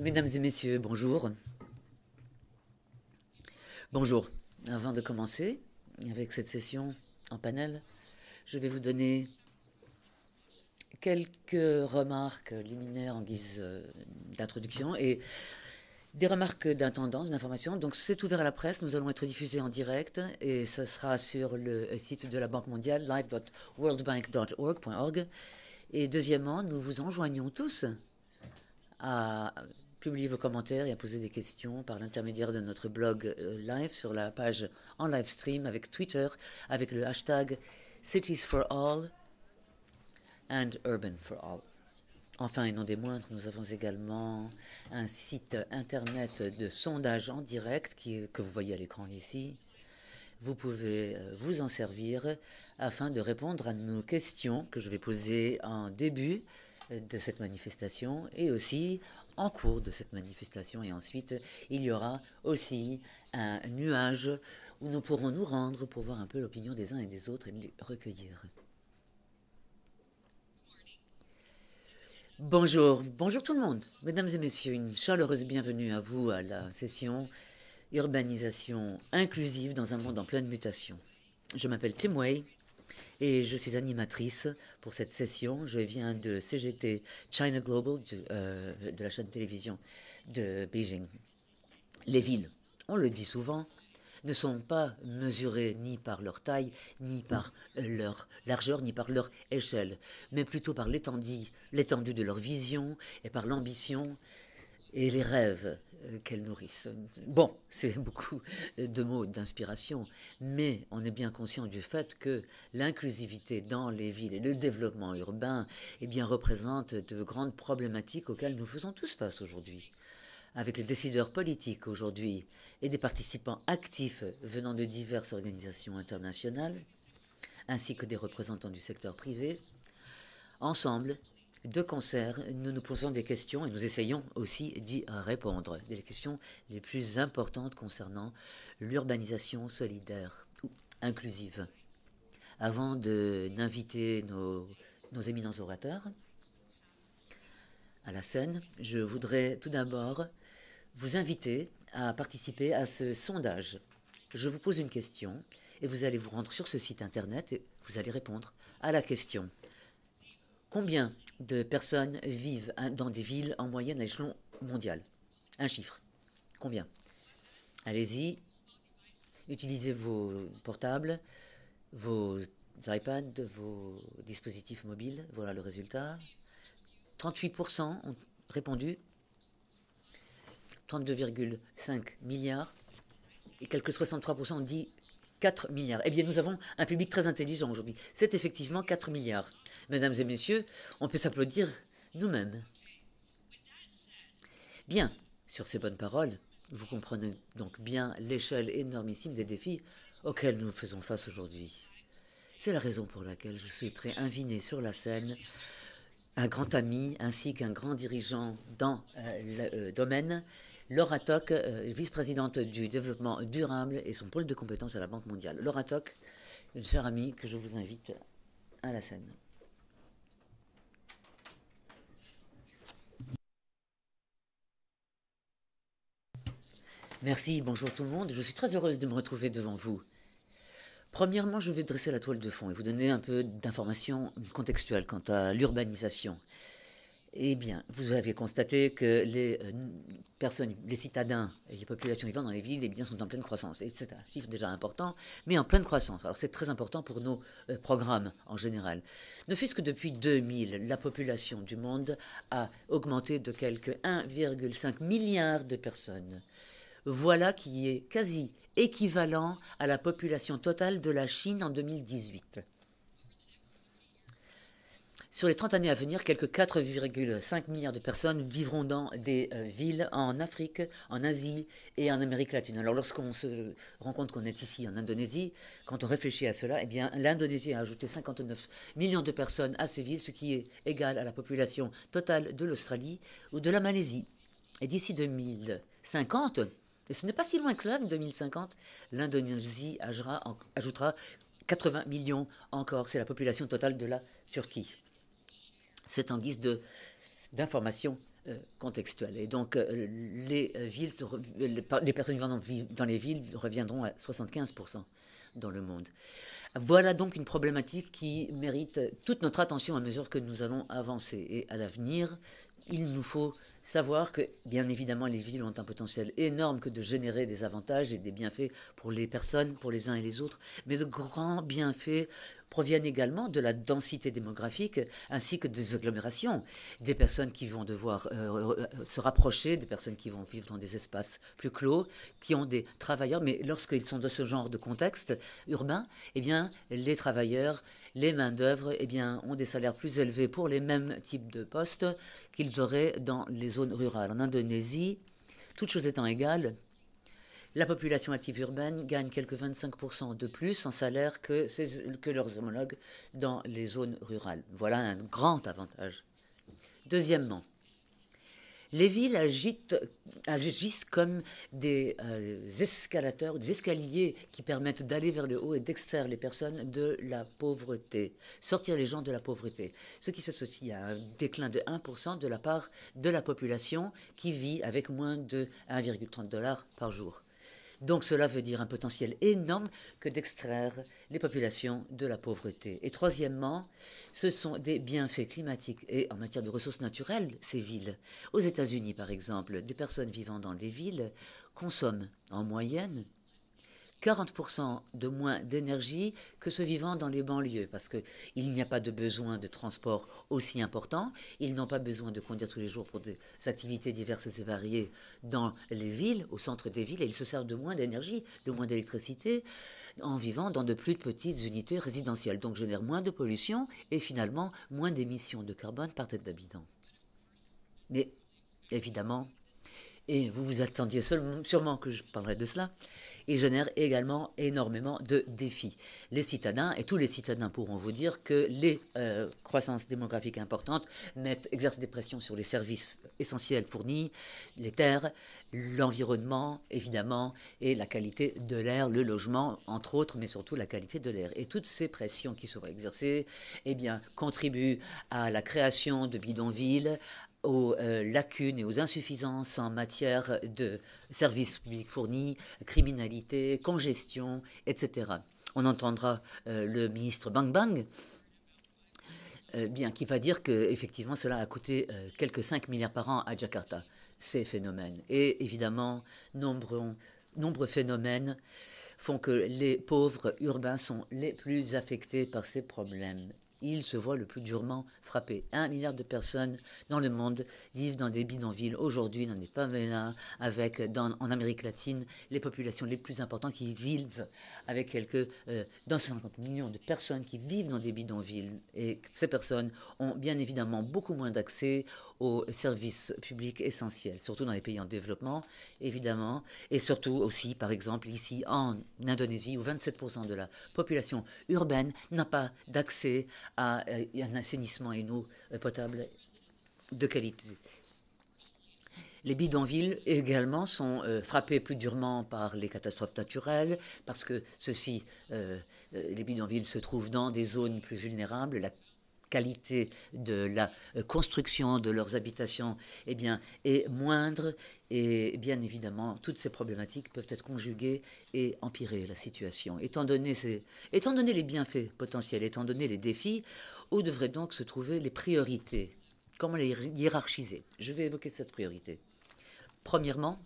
Mesdames et messieurs, bonjour. Bonjour. Avant de commencer avec cette session en panel, je vais vous donner quelques remarques liminaires en guise euh, d'introduction et des remarques d'intendance, d'information. Donc c'est ouvert à la presse, nous allons être diffusés en direct et ce sera sur le site de la Banque mondiale, live.worldbank.org. Et deuxièmement, nous vous enjoignons tous à publier vos commentaires et à poser des questions par l'intermédiaire de notre blog euh, live sur la page en live stream avec Twitter, avec le hashtag Cities for All and Urban for All. Enfin, et non des moindres, nous avons également un site internet de sondage en direct que vous voyez à l'écran ici. Vous pouvez euh, vous en servir afin de répondre à nos questions que je vais poser en début de cette manifestation et aussi en cours de cette manifestation. Et ensuite, il y aura aussi un nuage où nous pourrons nous rendre pour voir un peu l'opinion des uns et des autres et les recueillir. Bonjour, bonjour tout le monde. Mesdames et messieurs, une chaleureuse bienvenue à vous à la session Urbanisation inclusive dans un monde en pleine mutation. Je m'appelle Tim Way et je suis animatrice pour cette session. Je viens de CGT China Global euh, de, la chaîne télévision de Beijing. Les villes, on le dit souvent, ne sont pas mesurées ni par leur taille, ni par leur largeur, ni par leur échelle, mais plutôt par l'étendue de leur vision et par l'ambition et les rêves euh, qu'elles nourrissent. Bon, c'est beaucoup de mots d'inspiration, mais on est bien conscient du fait que l'inclusivité dans les villes et le développement urbain eh bien, représentent de grandes problématiques auxquelles nous faisons tous face aujourd'hui avec les décideurs politiques aujourd'hui et des participants actifs venant de diverses organisations internationales, ainsi que des représentants du secteur privé, ensemble, de concert, nous nous posons des questions et nous essayons aussi d'y répondre. Des questions les plus importantes concernant l'urbanisation solidaire ou inclusive. Avant d'inviter nos, nos éminents orateurs à la scène, je voudrais tout d'abord vous inviter à participer à ce sondage. Je vous pose une question et vous allez vous rendre sur ce site internet et vous allez répondre à la question. Combien de personnes vivent hein, dans des villes en moyenne à l'échelon mondial. Un chiffre. Combien Allez-y, utilisez vos portables, vos iPads, vos dispositifs mobiles. Voilà le résultat. 38% ont répondu. 32,5 milliards. Et quelques 63% ont dit 4 milliards. Eh bien, nous avons un public très intelligent aujourd'hui. C'est effectivement 4 milliards mesdames et messieurs, on peut s'applaudir nous-mêmes. Bien, sur ces bonnes paroles, vous comprenez donc bien l'échelle énormissime des défis auxquels nous faisons face aujourd'hui. C'est la raison pour laquelle je souhaiterais inviter sur la scène un grand ami ainsi qu'un grand dirigeant dans euh, le euh, domaine, Laura Toc, euh, vice-présidente du développement durable et son pôle de compétences à la Banque mondiale. Laura Toc, une chère amie que je vous invite à la scène. Merci, bonjour tout le monde. Je suis très heureuse de me retrouver devant vous. Premièrement, je vais dresser la toile de fond et vous donner un peu d'informations contextuelles quant à l'urbanisation. Eh bien, vous avez constaté que les euh, personnes, les citadins et les populations vivant dans les villes, eh bien, sont en pleine croissance. c'est un chiffre déjà important, mais en pleine croissance. Alors, c'est très important pour nos euh, programmes en général. Ne fût-ce que depuis 2000, la population du monde a augmenté de quelque 1,5 milliard de personnes. Voilà qui est quasi équivalent à la population totale de la Chine en 2018. Sur les 30 années à venir, quelques 4,5 milliards de personnes vivront dans des euh, villes en Afrique, en Asie et en Amérique latine. Alors lorsqu'on se rend compte qu'on est ici en Indonésie, quand on réfléchit à cela, eh bien l'Indonésie a ajouté 59 millions de personnes à ces villes, ce qui est égal à la population totale de l'Australie ou de la Malaisie. Et d'ici 2050, et ce n'est pas si loin que cela, En 2050, l'Indonésie ajoutera 80 millions encore. C'est la population totale de la Turquie. C'est en guise d'information euh, contextuelle. Et donc, euh, les, euh, villes, les personnes vivant dans les villes reviendront à 75% dans le monde. Voilà donc une problématique qui mérite toute notre attention à mesure que nous allons avancer. Et à l'avenir, il nous faut savoir que, bien évidemment, les villes ont un potentiel énorme que de générer des avantages et des bienfaits pour les personnes, pour les uns et les autres, mais de grands bienfaits proviennent également de la densité démographique ainsi que des agglomérations, des personnes qui vont devoir euh, euh, se rapprocher, des personnes qui vont vivre dans des espaces plus clos, qui ont des travailleurs, mais lorsqu'ils sont dans ce genre de contexte urbain, eh bien, les travailleurs les mains-d'œuvre eh bien, ont des salaires plus élevés pour les mêmes types de postes qu'ils auraient dans les zones rurales. En Indonésie, toutes choses étant égales, la population active urbaine gagne quelque 25% de plus en salaire que, que leurs homologues dans les zones rurales. Voilà un grand avantage. Deuxièmement, les villes agissent comme des euh, escalateurs, des escaliers qui permettent d'aller vers le haut et d'extraire les personnes de la pauvreté, sortir les gens de la pauvreté. Ce qui s'associe à un déclin de 1% de la part de la population qui vit avec moins de 1,30 dollars par jour. Donc cela veut dire un potentiel énorme que d'extraire les populations de la pauvreté. Et troisièmement, ce sont des bienfaits climatiques et en matière de ressources naturelles, ces villes. Aux États-Unis, par exemple, des personnes vivant dans des villes consomment en moyenne 40% de moins d'énergie que ceux vivant dans les banlieues, parce qu'il n'y a pas de besoin de transport aussi important, ils n'ont pas besoin de conduire tous les jours pour des activités diverses et variées dans les villes, au centre des villes, et ils se servent de moins d'énergie, de moins d'électricité, en vivant dans de plus petites unités résidentielles, donc génèrent moins de pollution et finalement moins d'émissions de carbone par tête d'habitant. Mais évidemment, et vous vous attendiez seulement, sûrement que je parlerai de cela. Et génère également énormément de défis. Les citadins, et tous les citadins pourront vous dire que les euh, croissances démographiques importantes mettent, exercent des pressions sur les services essentiels fournis, les terres, l'environnement, évidemment, et la qualité de l'air, le logement, entre autres, mais surtout la qualité de l'air. Et toutes ces pressions qui seront exercées, eh bien, contribuent à la création de bidonvilles, aux euh, lacunes et aux insuffisances en matière de services publics fournis, criminalité, congestion, etc. On entendra euh, le ministre Bang Bang, euh, bien, qui va dire que effectivement cela a coûté quelques 5 milliards par an à Jakarta, ces phénomènes. Et évidemment, nombreux, nombreux phénomènes font que les pauvres urbains sont les plus affectés par ces problèmes il se voit le plus durement frappé. Un milliard de personnes dans le monde vivent dans des bidonvilles aujourd'hui, est pas là, avec, en Amérique latine, les populations les plus importantes qui vivent avec quelques euh, dans 50 millions de personnes qui vivent dans des bidonvilles. Et ces personnes ont bien évidemment beaucoup moins d'accès aux services publics essentiels, surtout dans les pays en développement, évidemment, et surtout aussi, par exemple, ici en Indonésie, où 27% de la population urbaine n'a pas d'accès à un assainissement et une eau euh, potable de qualité. Les bidonvilles également sont euh, frappées frappés plus durement par les catastrophes naturelles, parce que ceci, euh, les bidonvilles se trouvent dans des zones plus vulnérables, qualité de la euh, construction de leurs habitations eh bien, est moindre. Et bien évidemment, toutes ces problématiques peuvent être conjuguées et empirer la situation. Étant donné, étant donné les bienfaits potentiels, étant donné les défis, où devraient donc se trouver les priorités Comment les hiérarchiser Je vais évoquer cette priorité. Premièrement,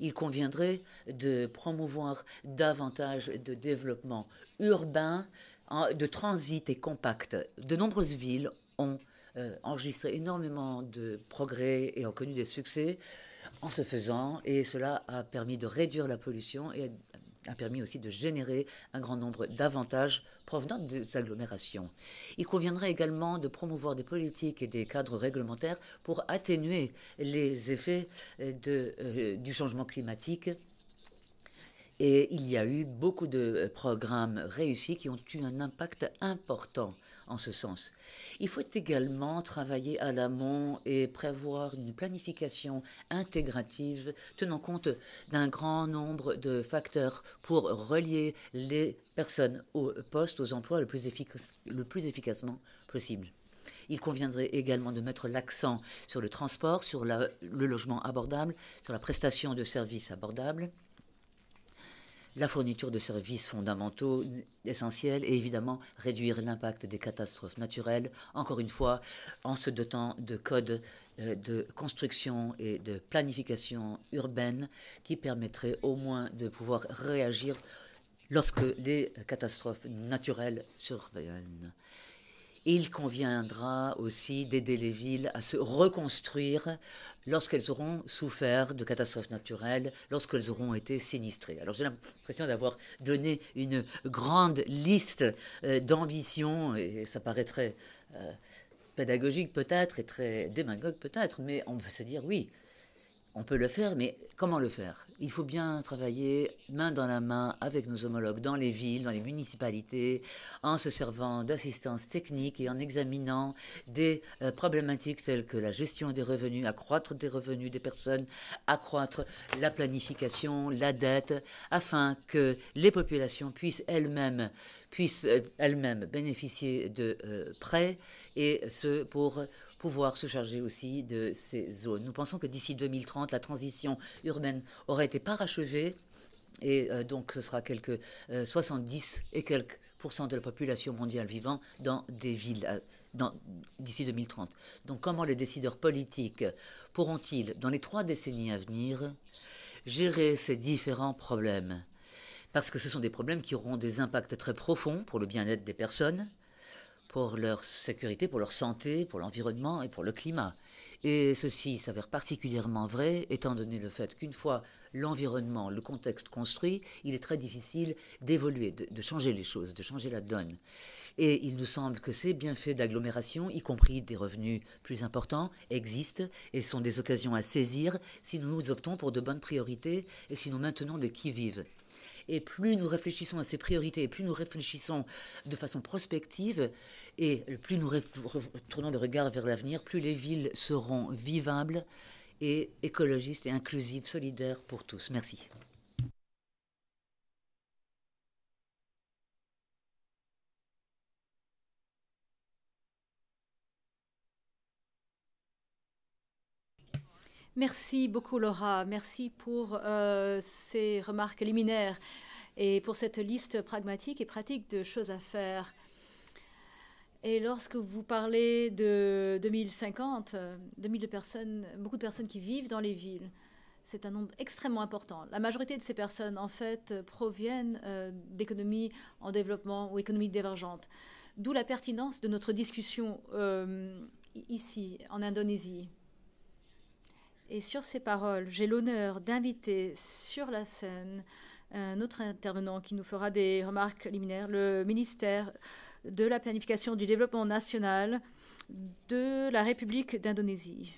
il conviendrait de promouvoir davantage de développement urbain de transit et compact. De nombreuses villes ont euh, enregistré énormément de progrès et ont connu des succès en se faisant, et cela a permis de réduire la pollution et a permis aussi de générer un grand nombre d'avantages provenant des agglomérations. Il conviendrait également de promouvoir des politiques et des cadres réglementaires pour atténuer les effets euh, euh, du changement climatique et il y a eu beaucoup de euh, programmes réussis qui ont eu un impact important en ce sens. Il faut également travailler à l'amont et prévoir une planification intégrative tenant compte d'un grand nombre de facteurs pour relier les personnes au poste, aux emplois le plus, efficacement possible. Il conviendrait également de mettre l'accent sur le transport, sur le logement abordable, sur la prestation de services abordables la fourniture de services fondamentaux essentiels et évidemment réduire l'impact des catastrophes naturelles, encore une fois en se dotant de codes euh, de construction et de planification urbaine qui permettraient au moins de pouvoir réagir lorsque les catastrophes naturelles surviennent. Il conviendra aussi d'aider les villes à se reconstruire lorsqu'elles auront souffert de catastrophes naturelles, lorsqu'elles auront été sinistrées. Alors j'ai l'impression d'avoir donné une grande liste euh, d'ambitions, et ça paraîtrait euh, pédagogique peut-être et très démagogue peut-être, mais on peut se dire oui, on peut le faire, mais comment le faire Il faut bien travailler main dans la main avec nos homologues dans les villes, dans les municipalités, en se servant d'assistance technique et en examinant des euh, problématiques telles que la gestion des revenus, accroître des revenus des personnes, accroître la planification, la dette, afin que les populations puissent elles-mêmes puissent euh, bénéficier de euh, prêts et ce pour pouvoir se charger aussi de ces zones. Nous pensons que d'ici 2030, la transition urbaine aura été parachevée et euh, donc ce sera quelques 70 euh, et quelques pourcents de la population mondiale vivant dans des villes euh, d'ici 2030. Donc comment les décideurs politiques pourront-ils, dans les trois décennies à venir, gérer ces différents problèmes Parce que ce sont des problèmes qui auront des impacts très profonds pour le bien-être des personnes, pour leur sécurité, pour leur santé, pour l'environnement et pour le climat. Et ceci s'avère particulièrement vrai, étant donné le fait qu'une fois l'environnement, le contexte construit, il est très difficile d'évoluer, de, changer les choses, de changer la donne. Et il nous semble que ces bienfaits d'agglomération, y compris des revenus plus importants, existent et sont des occasions à saisir si nous nous optons pour de bonnes priorités et si nous maintenons le qui-vive. Et plus nous réfléchissons à ces priorités, et plus nous réfléchissons de façon prospective, et plus nous tournons le regard vers l'avenir, plus les villes seront vivables et écologistes et inclusives, solidaires pour tous. Merci. Merci beaucoup Laura, merci pour euh, ces remarques liminaires et pour cette liste pragmatique et pratique de choses à faire. Et lorsque vous parlez de 2050, 2000 euh, personnes, beaucoup de personnes qui vivent dans les villes, c'est un nombre extrêmement important. La majorité de ces personnes, en fait, euh, proviennent euh, d'économies en développement ou économies divergentes. D'où la pertinence de notre discussion ici, en Indonésie. Et sur ces paroles, j'ai l'honneur d'inviter sur la scène un autre intervenant qui nous fera des remarques liminaires, le ministère de la planification du développement national de la République d'Indonésie.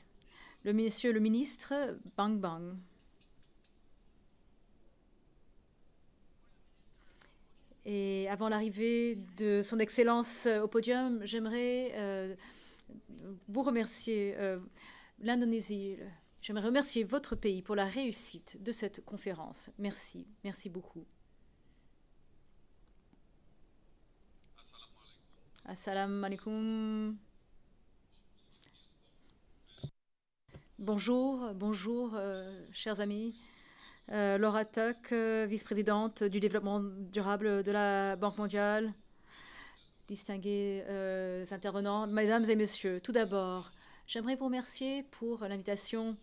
Le monsieur le ministre Bang Bang. Et avant l'arrivée de son Excellence euh, au podium, j'aimerais euh, vous remercier euh, l'Indonésie. J'aimerais remercier votre pays pour la réussite de cette conférence. Merci, merci beaucoup. Assalamu alaikum. Bonjour, bonjour, euh, chers amis. Euh, Laura Tuck, euh, vice-présidente du développement durable de la Banque mondiale. Distingués intervenants, mesdames et messieurs, tout d'abord, j'aimerais vous remercier pour l'invitation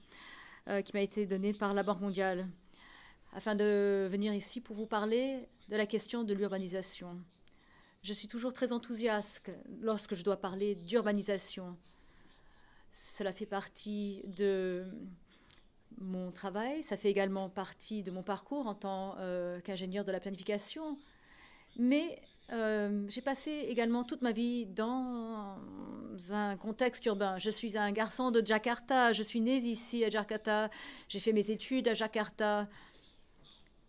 qui m'a été donnée par la Banque mondiale afin de venir ici pour vous parler de la question de l'urbanisation. Je suis toujours très enthousiaste lorsque je dois parler d'urbanisation. Cela fait partie de mon travail, ça fait également partie de mon parcours en tant euh, qu'ingénieur de la planification. Mais euh, j'ai passé également toute ma vie dans un contexte urbain. Je suis un garçon de Jakarta, je suis né ici à Jakarta, j'ai fait mes études à Jakarta.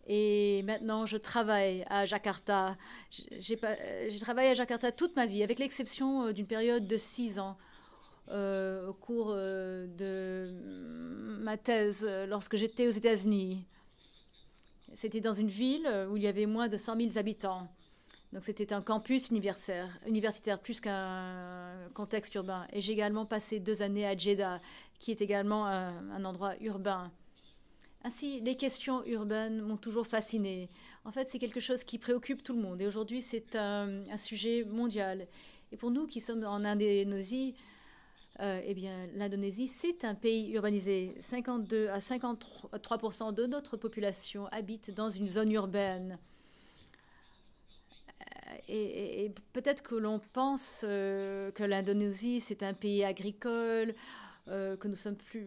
Et maintenant, je travaille à Jakarta. Euh, j'ai travaillé à Jakarta toute ma vie, avec l'exception euh, d'une période de six ans euh, au cours de ma thèse lorsque j'étais aux États-Unis. C'était dans une ville où il y avait moins de 100 000 habitants. Donc c'était un campus universitaire, universitaire plus qu'un contexte urbain. Et j'ai également passé deux années à Jeddah, qui est également un endroit urbain. Ainsi, ah les questions urbaines m'ont toujours fasciné. En fait, c'est quelque chose qui préoccupe tout le monde. Et aujourd'hui, c'est un, sujet mondial. Et pour nous qui sommes en Indonésie, euh, eh bien, l'Indonésie, c'est un pays urbanisé. 52 à 53 de notre population habite dans une zone urbaine. Euh, et, peut-être que l'on pense euh, que l'Indonésie, c'est un pays agricole, que nous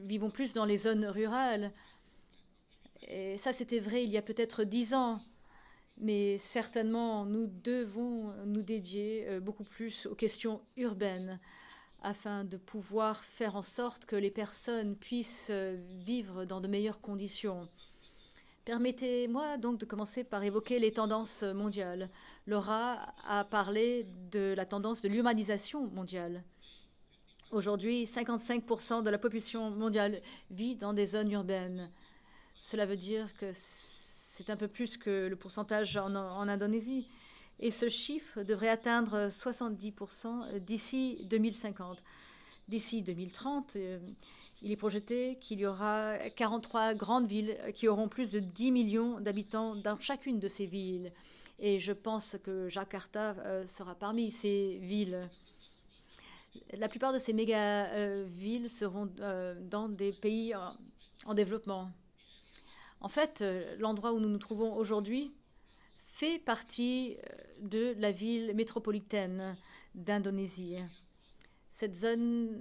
vivons plus dans les zones rurales. Et ça, c'était vrai il y a peut-être dix ans. Mais certainement, nous devons nous dédier euh, beaucoup plus aux questions urbaines afin de pouvoir faire en sorte que les personnes puissent euh, vivre dans de meilleures conditions. Permettez-moi donc de commencer par évoquer les tendances mondiales. Laura a parlé de la tendance de l'humanisation mondiale. Aujourd'hui, 55% de la population mondiale vit dans des zones urbaines. Cela veut dire que c'est un peu plus que le pourcentage en, Indonésie. Et ce chiffre devrait atteindre 70% d'ici 2050. D'ici 2030, euh, il est projeté qu'il y aura 43 grandes villes qui auront plus de 10 millions d'habitants dans chacune de ces villes. Et je pense que Jakarta euh, sera parmi ces villes. La plupart de ces méga-villes euh, seront dans des pays en développement. En fait, euh, l'endroit où nous nous trouvons aujourd'hui fait partie euh, de la ville métropolitaine d'Indonésie. Cette zone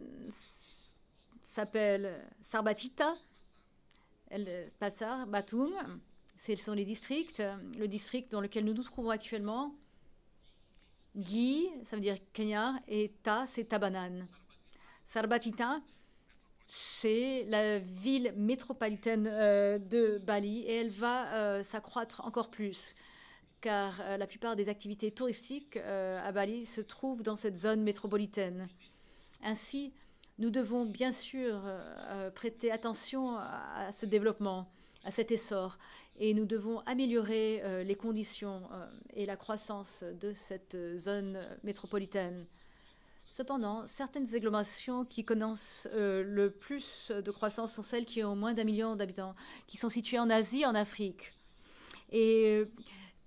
s'appelle Sarbatita, El euh, Pasar, Batum. Ce sont les districts. Le district dans lequel nous nous trouvons actuellement, Guy, ça veut dire Kenya, et Ta, c'est Tabanan. Sarbatita, c'est la ville métropolitaine euh, de Bali et elle va euh, s'accroître encore plus car euh, la plupart des activités touristiques à Bali se trouvent dans cette zone métropolitaine. Ainsi, nous devons bien sûr prêter attention à ce développement, à cet essor, et nous devons améliorer les conditions et la croissance de cette zone métropolitaine. Cependant, certaines agglomérations qui connaissent euh, le plus de croissance sont celles qui ont moins d'un million d'habitants, qui sont situées en Asie, en Afrique. Et euh,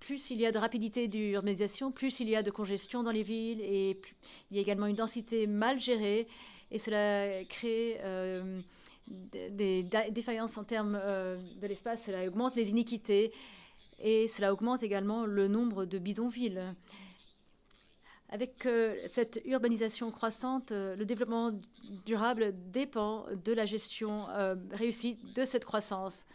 plus il y a de rapidité d'urbanisation, plus il y a de congestion dans les villes, et il y a également une densité mal gérée, et cela crée euh, des défaillances en termes de l'espace, cela augmente les iniquités, et cela augmente également le nombre de bidonvilles. Avec euh, cette urbanisation croissante, euh, le développement durable dépend de la gestion euh, réussie de cette croissance.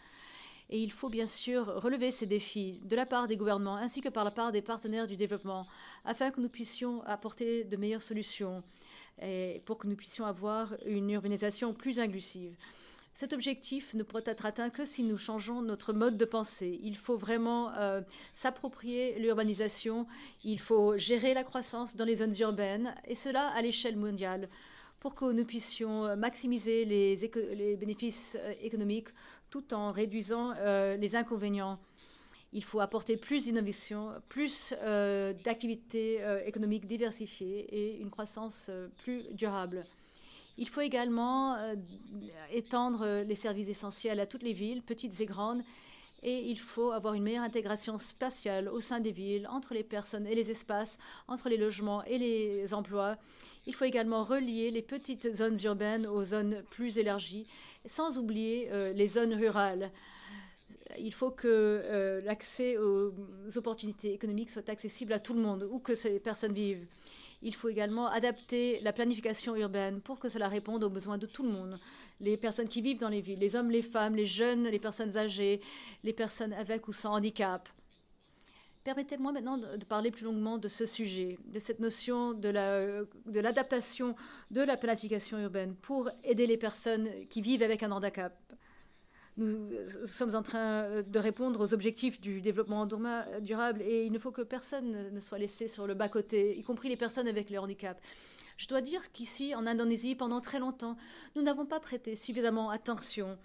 Et il faut bien sûr relever ces défis de la part des gouvernements ainsi que par la part des partenaires du développement afin que nous puissions apporter de meilleures solutions et pour que nous puissions avoir une urbanisation plus inclusive. Cet objectif ne pourrait être atteint que si nous changeons notre mode de pensée. Il faut vraiment euh, s'approprier l'urbanisation, il faut gérer la croissance dans les zones urbaines, et cela à l'échelle mondiale, pour que nous puissions euh, maximiser les, bénéfices euh, économiques tout en réduisant les inconvénients. Il faut apporter plus d'innovation, plus d'activités économiques diversifiées et une croissance plus durable. Il faut également euh, étendre les services essentiels à toutes les villes, petites et grandes, et il faut avoir une meilleure intégration spatiale au sein des villes, entre les personnes et les espaces, entre les logements et les emplois. Il faut également relier les petites zones urbaines aux zones plus élargies, sans oublier euh, les zones rurales. Il faut que euh, l'accès aux opportunités économiques soit accessible à tout le monde, où que ces personnes vivent. Il faut également adapter la planification urbaine pour que cela réponde aux besoins de tout le monde. Les personnes qui vivent dans les villes, les hommes, les femmes, les jeunes, les personnes âgées, les personnes avec ou sans handicap. Permettez-moi maintenant de parler plus longuement de ce sujet, de cette notion de l'adaptation de la planification urbaine pour aider les personnes qui vivent avec un handicap nous euh, sommes en train euh, de répondre aux objectifs du développement durable et il ne faut que personne ne soit laissé sur le bas-côté, y compris les personnes avec le handicap. Je dois dire qu'ici, en Indonésie, pendant très longtemps, nous n'avons pas prêté suffisamment attention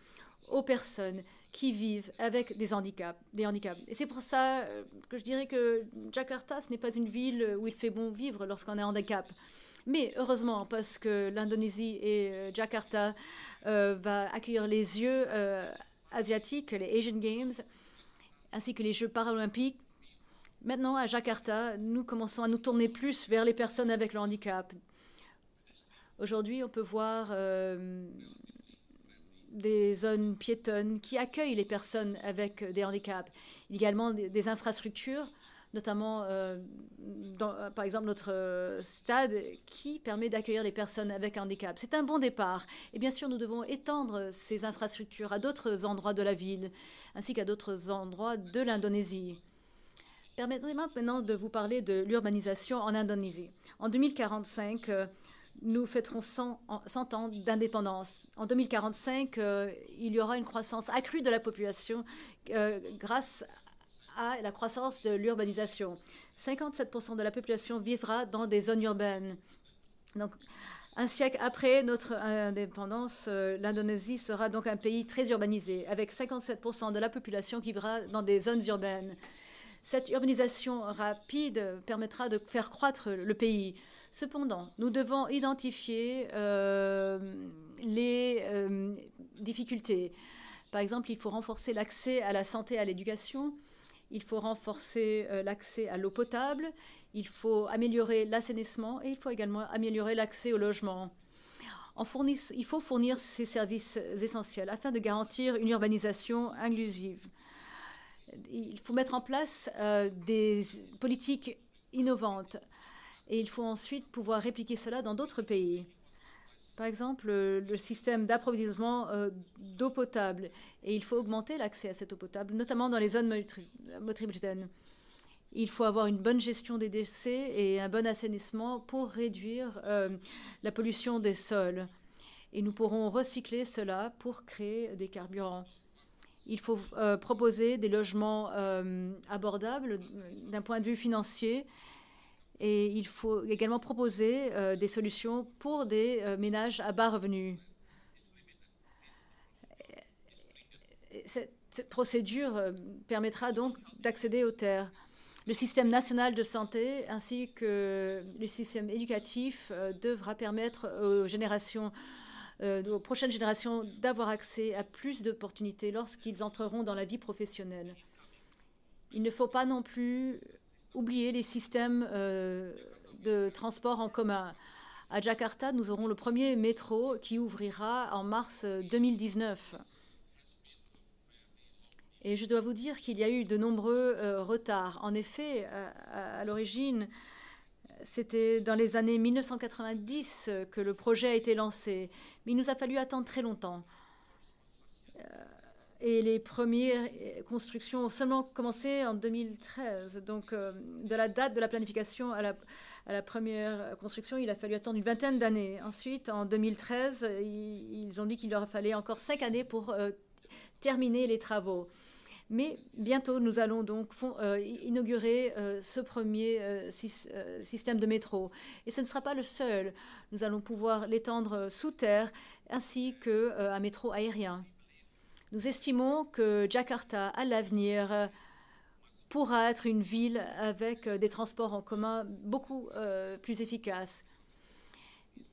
aux personnes qui vivent avec des handicaps. Des handicaps. Et c'est pour ça euh, que je dirais que Jakarta, ce n'est pas une ville où il fait bon vivre lorsqu'on a un handicap. Mais heureusement, parce que l'Indonésie et Jakarta euh, va accueillir les yeux euh, asiatiques, les Asian Games, ainsi que les Jeux paralympiques. Maintenant, à Jakarta, nous commençons à nous tourner plus vers les personnes avec le handicap. Aujourd'hui, on peut voir euh, des zones piétonnes qui accueillent les personnes avec des handicaps. également des infrastructures notamment euh, dans, euh, par exemple notre euh, stade qui permet d'accueillir les personnes avec handicap. C'est un bon départ. Et bien sûr, nous devons étendre ces infrastructures à d'autres endroits de la ville, ainsi qu'à d'autres endroits de l'Indonésie. Permettez-moi maintenant de vous parler de l'urbanisation en Indonésie. En 2045, nous fêterons 100, ans d'indépendance. En 2045, il y aura une croissance accrue de la population grâce à à la croissance de l'urbanisation. 57% de la population vivra dans des zones urbaines. un siècle après notre indépendance, euh, l'Indonésie sera donc un pays très urbanisé, avec 57% de la population qui vivra dans des zones urbaines. Cette urbanisation rapide permettra de faire croître le pays. Cependant, nous devons identifier euh, les euh, difficultés. Par exemple, il faut renforcer l'accès à la santé et à l'éducation, il faut renforcer euh, l'accès à l'eau potable, il faut améliorer l'assainissement et il faut également améliorer l'accès au logement. il faut fournir ces services essentiels afin de garantir une urbanisation inclusive. Il faut mettre en place euh, des politiques innovantes et il faut ensuite pouvoir répliquer cela dans d'autres pays. Par exemple, euh, le système d'approvisionnement euh, d'eau potable. Et il faut augmenter l'accès à cette eau potable, notamment dans les zones métropolitaines. Il faut avoir une bonne gestion des décès et un bon assainissement pour réduire euh, la pollution des sols. Et nous pourrons recycler cela pour créer des carburants. Il faut proposer des logements abordables d'un point de vue financier et il faut également proposer euh, des solutions pour des euh, ménages à bas revenus. Cette procédure euh, permettra donc d'accéder aux terres. Le système national de santé ainsi que le système éducatif devra permettre aux générations aux prochaines générations d'avoir accès à plus d'opportunités lorsqu'ils entreront dans la vie professionnelle. Il ne faut pas non plus oublier les systèmes euh, de transport en commun. À Jakarta, nous aurons le premier métro qui ouvrira en mars 2019. Euh, Et je dois vous dire qu'il y a eu de nombreux euh, retards. En effet, à l'origine, c'était dans les années 1990 que le projet a été lancé, mais il nous a fallu attendre très longtemps et les premières euh, constructions ont seulement commencé en 2013. Donc, euh, de la date de la planification à la, première euh, construction, il a fallu attendre une vingtaine d'années. Ensuite, en 2013, ils, ont dit qu'il leur fallait encore cinq années pour terminer les travaux. Mais bientôt, nous allons donc inaugurer ce premier système de métro. Et ce ne sera pas le seul. Nous allons pouvoir l'étendre sous terre ainsi qu'un métro aérien. Nous estimons que Jakarta, à l'avenir, pourra être une ville avec euh, des transports en commun beaucoup euh, plus efficaces.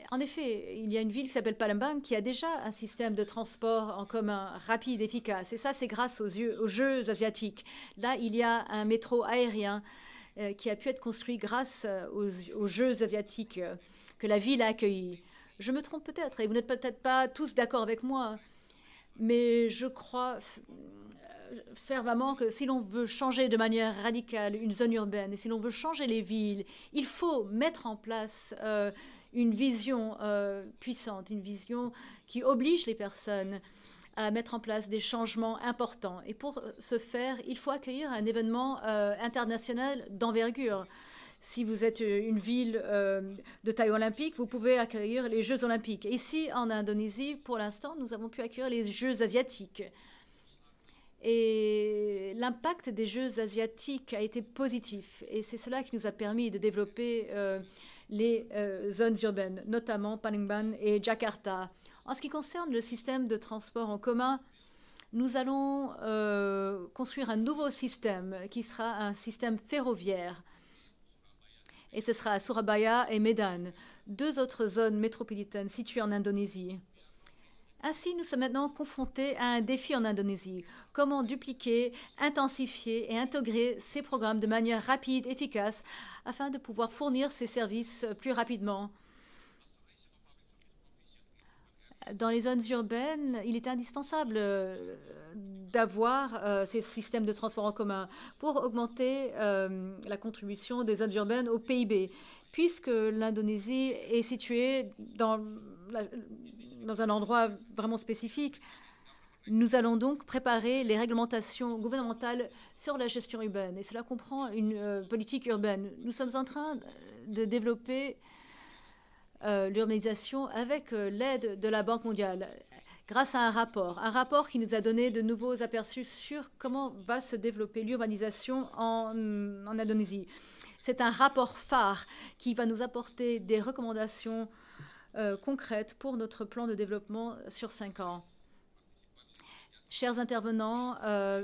En effet, il y a une ville qui s'appelle Palembang qui a déjà un système de transport en commun rapide, et efficace. Et ça, c'est grâce aux, Jeux asiatiques. Là, il y a un métro aérien euh, qui a pu être construit grâce aux, Jeux asiatiques que la ville a accueillis. Je me trompe peut-être et vous n'êtes peut-être pas tous d'accord avec moi. Hein, mais je crois euh, fermement que si l'on veut changer de manière radicale une zone urbaine et si l'on veut changer les villes, il faut mettre en place euh, une vision euh, puissante, une vision qui oblige les personnes à mettre en place des changements importants. Et pour ce faire, il faut accueillir un événement international d'envergure si vous êtes euh, une ville euh, de taille olympique, vous pouvez accueillir les Jeux olympiques. Ici, en Indonésie, pour l'instant, nous avons pu accueillir les Jeux asiatiques. Et l'impact des Jeux asiatiques a été positif. Et c'est cela qui nous a permis de développer euh, les zones urbaines, notamment Palembang et Jakarta. En ce qui concerne le système de transport en commun, nous allons construire un nouveau système qui sera un système ferroviaire et ce sera à Surabaya et Medan, deux autres zones métropolitaines situées en Indonésie. Ainsi, nous sommes maintenant confrontés à un défi en Indonésie. Comment dupliquer, intensifier et intégrer ces programmes de manière rapide, et efficace, afin de pouvoir fournir ces services plus rapidement dans les zones urbaines, il est indispensable euh, d'avoir euh, ces systèmes de transport en commun pour augmenter euh, la contribution des zones urbaines au PIB, puisque l'Indonésie est située dans, dans un endroit vraiment spécifique. Nous allons donc préparer les réglementations gouvernementales sur la gestion urbaine, et cela comprend une politique urbaine. Nous sommes en train de développer euh, l'urbanisation avec euh, l'aide de la Banque mondiale, grâce à un rapport, un rapport qui nous a donné de nouveaux aperçus sur comment va se développer l'urbanisation en, Indonésie. C'est un rapport phare qui va nous apporter des recommandations euh, concrètes pour notre plan de développement sur cinq ans. Chers intervenants,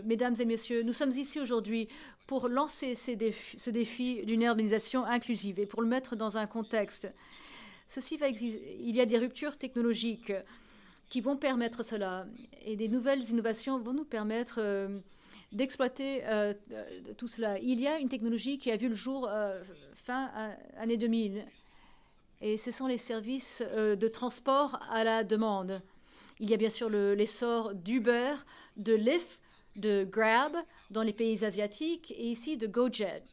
mesdames et messieurs, nous sommes ici aujourd'hui pour lancer ces ce défi d'une urbanisation inclusive et pour le mettre dans un contexte va Il y a des ruptures technologiques qui vont permettre cela et des nouvelles innovations vont nous permettre euh, d'exploiter euh, tout cela. Il y a une technologie qui a vu le jour euh, fin année 2000 et ce sont les services de transport à la demande. Il y a bien sûr l'essor d'Uber, de Lyft, de Grab dans les pays asiatiques et ici de GoJet.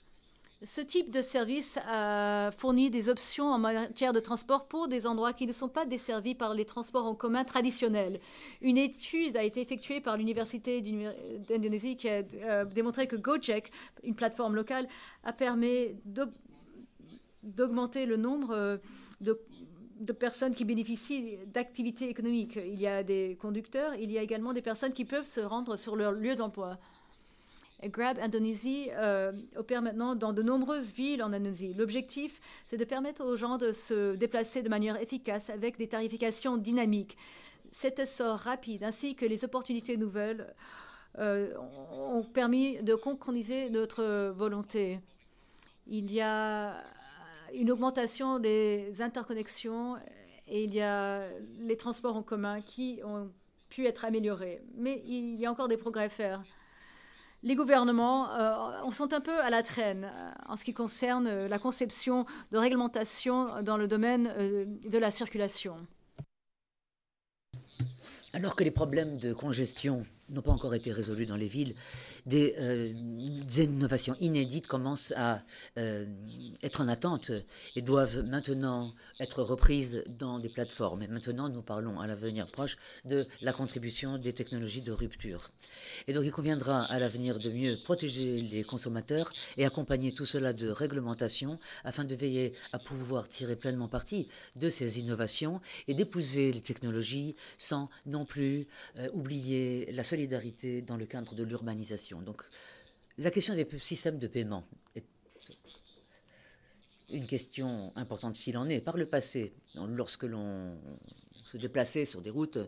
Ce type de service a euh, fournit des options en matière de transport pour des endroits qui ne sont pas desservis par les transports en commun traditionnels. Une étude a été effectuée par l'Université d'Indonésie qui a euh, démontré que Gojek, une plateforme locale, a permis d'augmenter le nombre euh, de personnes qui bénéficient d'activités économiques. Il y a des conducteurs, il y a également des personnes qui peuvent se rendre sur leur lieu d'emploi. Grab Indonésie euh, opère maintenant dans de nombreuses villes en Indonésie. L'objectif, c'est de permettre aux gens de se déplacer de manière efficace avec des tarifications dynamiques. Cet essor rapide ainsi que les opportunités nouvelles euh, ont permis de concrétiser notre volonté. Il y a une augmentation des interconnexions et il y a les transports en commun qui ont pu être améliorés. Mais il y a encore des progrès à faire les gouvernements euh, sont un peu à la traîne euh, en ce qui concerne euh, la conception de réglementation dans le domaine de la circulation. Alors que les problèmes de congestion n'ont pas encore été résolus dans les villes euh, des, innovations inédites commencent à euh, être en attente et doivent maintenant être reprises dans des plateformes. Et maintenant, nous parlons à l'avenir proche de la contribution des technologies de rupture. Et donc, il conviendra à l'avenir de mieux protéger les consommateurs et accompagner tout cela de réglementation afin de veiller à pouvoir tirer pleinement parti de ces innovations et d'épouser les technologies sans non plus euh, oublier la solidarité dans le cadre de l'urbanisation. Donc, la question des systèmes de paiement est une question importante s'il en est. Par le passé, lorsque l'on se déplaçait sur des routes,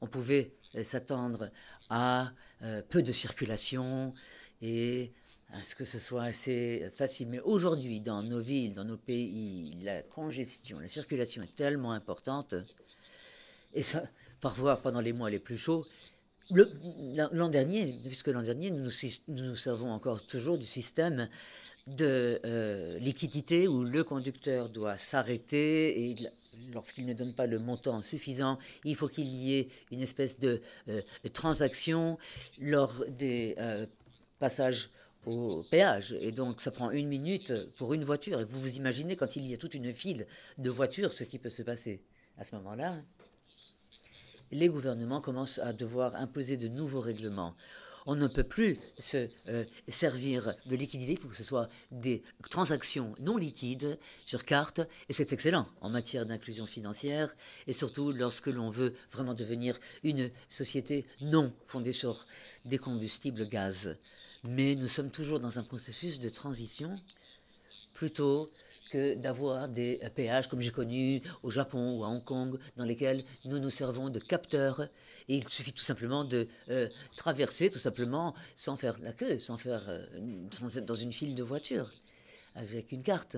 on pouvait euh, s'attendre à euh, peu de circulation et à ce que ce soit assez facile. Mais aujourd'hui, dans nos villes, dans nos pays, la congestion, la circulation est tellement importante, et ça, parfois pendant les mois les plus chauds, l'an dernier, puisque l'an dernier, nous, nous, servons encore toujours du système de euh, liquidité où le conducteur doit s'arrêter et lorsqu'il ne donne pas le montant suffisant, il faut qu'il y ait une espèce de euh, transaction lors des euh, passages au péage. Et donc, ça prend une minute pour une voiture. Et vous vous imaginez quand il y a toute une file de voitures, ce qui peut se passer à ce moment-là. Hein les gouvernements commencent à devoir imposer de nouveaux règlements. On ne peut plus se euh, servir de liquidité, il faut que ce soit des transactions non liquides sur carte, et c'est excellent en matière d'inclusion financière, et surtout lorsque l'on veut vraiment devenir une société non fondée sur des combustibles gaz. Mais nous sommes toujours dans un processus de transition plutôt que d'avoir des euh, péages comme j'ai connu au Japon ou à Hong Kong, dans lesquels nous nous servons de capteurs. Et il suffit tout simplement de euh, traverser, tout simplement, sans faire la queue, sans, faire, euh, être dans une file de voiture, avec une carte.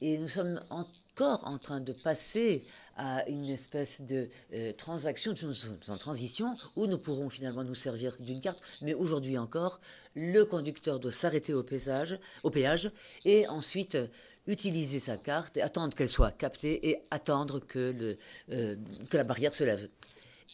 Et nous sommes en encore en train de passer à une espèce de euh, transaction, nous sommes en transition, où nous pourrons finalement nous servir d'une carte. Mais aujourd'hui encore, le conducteur doit s'arrêter au, au péage et ensuite euh, utiliser sa carte, attendre qu'elle soit captée et attendre que, euh, que la barrière se lève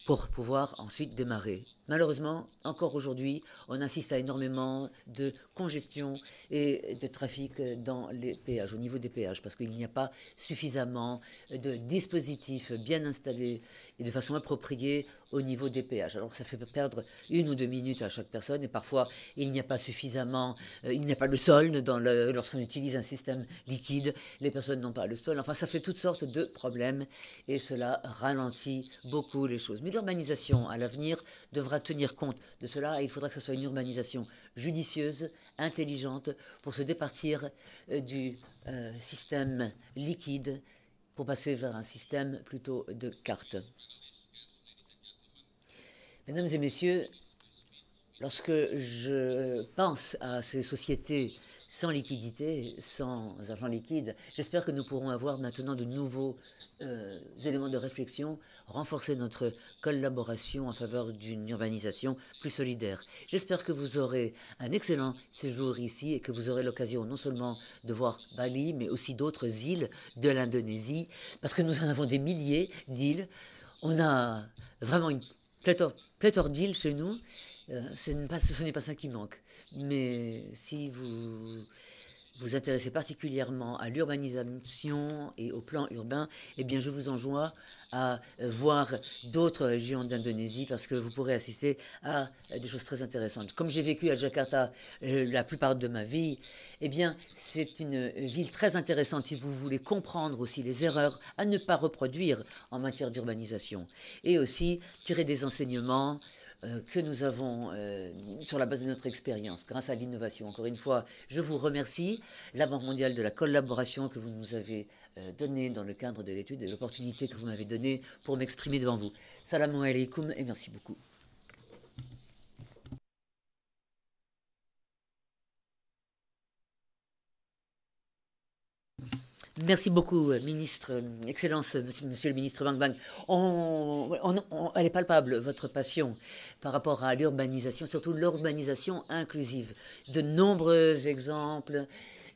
pour pouvoir ensuite démarrer Malheureusement, encore aujourd'hui, on assiste à énormément de congestion et de trafic dans les péages, au niveau des péages, parce qu'il n'y a pas suffisamment de dispositifs bien installés et de façon appropriée au niveau des péages. Alors ça fait perdre une ou deux minutes à chaque personne et parfois il n'y a pas suffisamment, euh, il n'y a pas le sol lorsqu'on utilise un système liquide, les personnes n'ont pas le sol, Enfin ça fait toutes sortes de problèmes et cela ralentit beaucoup les choses. Mais l'urbanisation à l'avenir devra tenir compte de cela et il faudra que ce soit une urbanisation judicieuse, intelligente pour se départir euh, du euh, système liquide pour passer vers un système plutôt de cartes. Mesdames et messieurs, lorsque je pense à ces sociétés sans liquidité, sans argent liquide. J'espère que nous pourrons avoir maintenant de nouveaux euh, éléments de réflexion, renforcer notre collaboration en faveur d'une urbanisation plus solidaire. J'espère que vous aurez un excellent séjour ici et que vous aurez l'occasion non seulement de voir Bali, mais aussi d'autres îles de l'Indonésie, parce que nous en avons des milliers d'îles. On a vraiment une pléthore d'îles chez nous. Euh, ce n'est pas ça qui manque. Mais si vous vous intéressez particulièrement à l'urbanisation et au plan urbain, eh bien, je vous enjoins à euh, voir d'autres régions d'Indonésie parce que vous pourrez assister à euh, des choses très intéressantes. Comme j'ai vécu à Jakarta la plupart de ma vie, eh bien, c'est une ville très intéressante si vous voulez comprendre aussi les erreurs à ne pas reproduire en matière d'urbanisation et aussi tirer des enseignements euh, que nous avons euh, sur la base de notre expérience, grâce à l'innovation. Encore une fois, je vous remercie, la Banque mondiale, de la collaboration que vous nous avez euh, donnée dans le cadre de l'étude et de l'opportunité que vous m'avez donnée pour m'exprimer devant vous. Salam alaikum et merci beaucoup. Merci beaucoup, euh, ministre. Euh, excellence, euh, monsieur le ministre Bangbang. elle est palpable, votre passion, par rapport à l'urbanisation, surtout l'urbanisation inclusive. De nombreux exemples,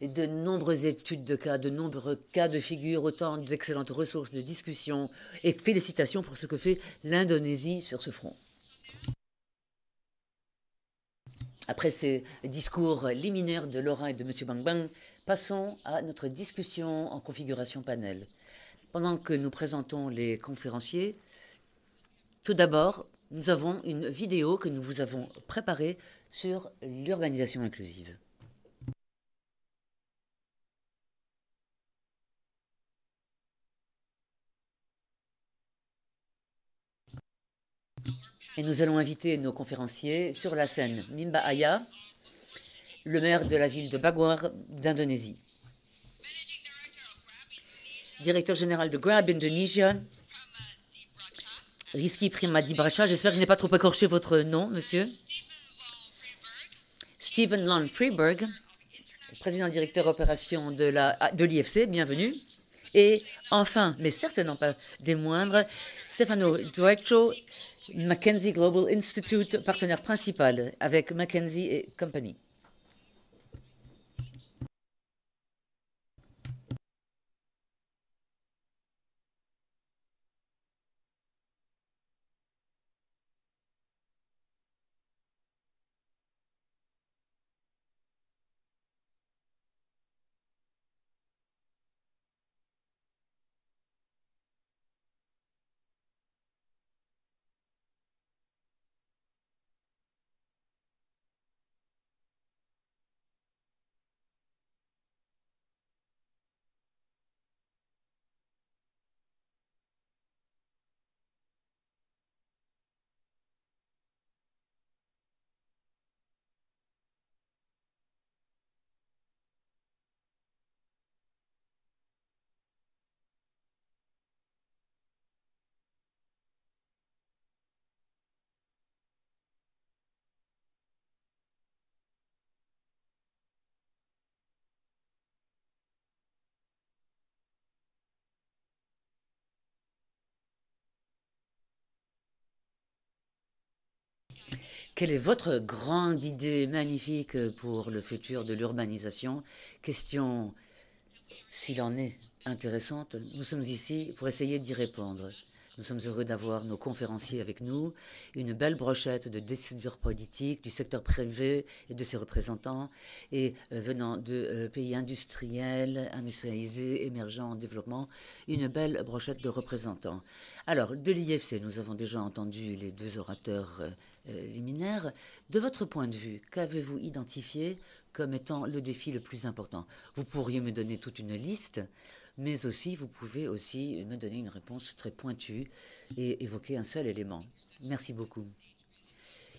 de nombreuses études de cas, de nombreux cas de figure, autant d'excellentes ressources de discussion. Et félicitations pour ce que fait l'Indonésie sur ce front. Après ces discours liminaires de Laura et de Monsieur Bang Passons à notre discussion en configuration panel. Pendant que nous présentons les conférenciers, tout d'abord, nous avons une vidéo que nous vous avons préparée sur l'urbanisation inclusive. Et nous allons inviter nos conférenciers sur la scène. Mimba Aya, le maire de la ville de Bagwar d'Indonésie. Directeur général de Grab Indonesia, Rizky Prima Dibracha. J'espère que je n'ai pas trop écorché votre nom, monsieur. Stephen Lon Freeberg, président directeur opération de l'IFC, de bienvenue. Et enfin, mais certainement pas des moindres, Stefano Duaccio, Mackenzie Global Institute, partenaire principal avec Mackenzie et Company. Quelle est votre grande idée magnifique pour le futur de l'urbanisation Question, s'il en est, intéressante. Nous sommes ici pour essayer d'y répondre. Nous sommes heureux d'avoir nos conférenciers avec nous, une belle brochette de décideurs politiques, du secteur privé et de ses représentants, et euh, venant de euh, pays industriels, industrialisés, émergents, en développement, une belle brochette de représentants. Alors, de l'IFC, nous avons déjà entendu les deux orateurs. Euh, euh, liminaire. De votre point de vue, qu'avez-vous identifié comme étant le défi le plus important Vous pourriez me donner toute une liste, mais aussi vous pouvez aussi me donner une réponse très pointue et évoquer un seul élément. Merci beaucoup.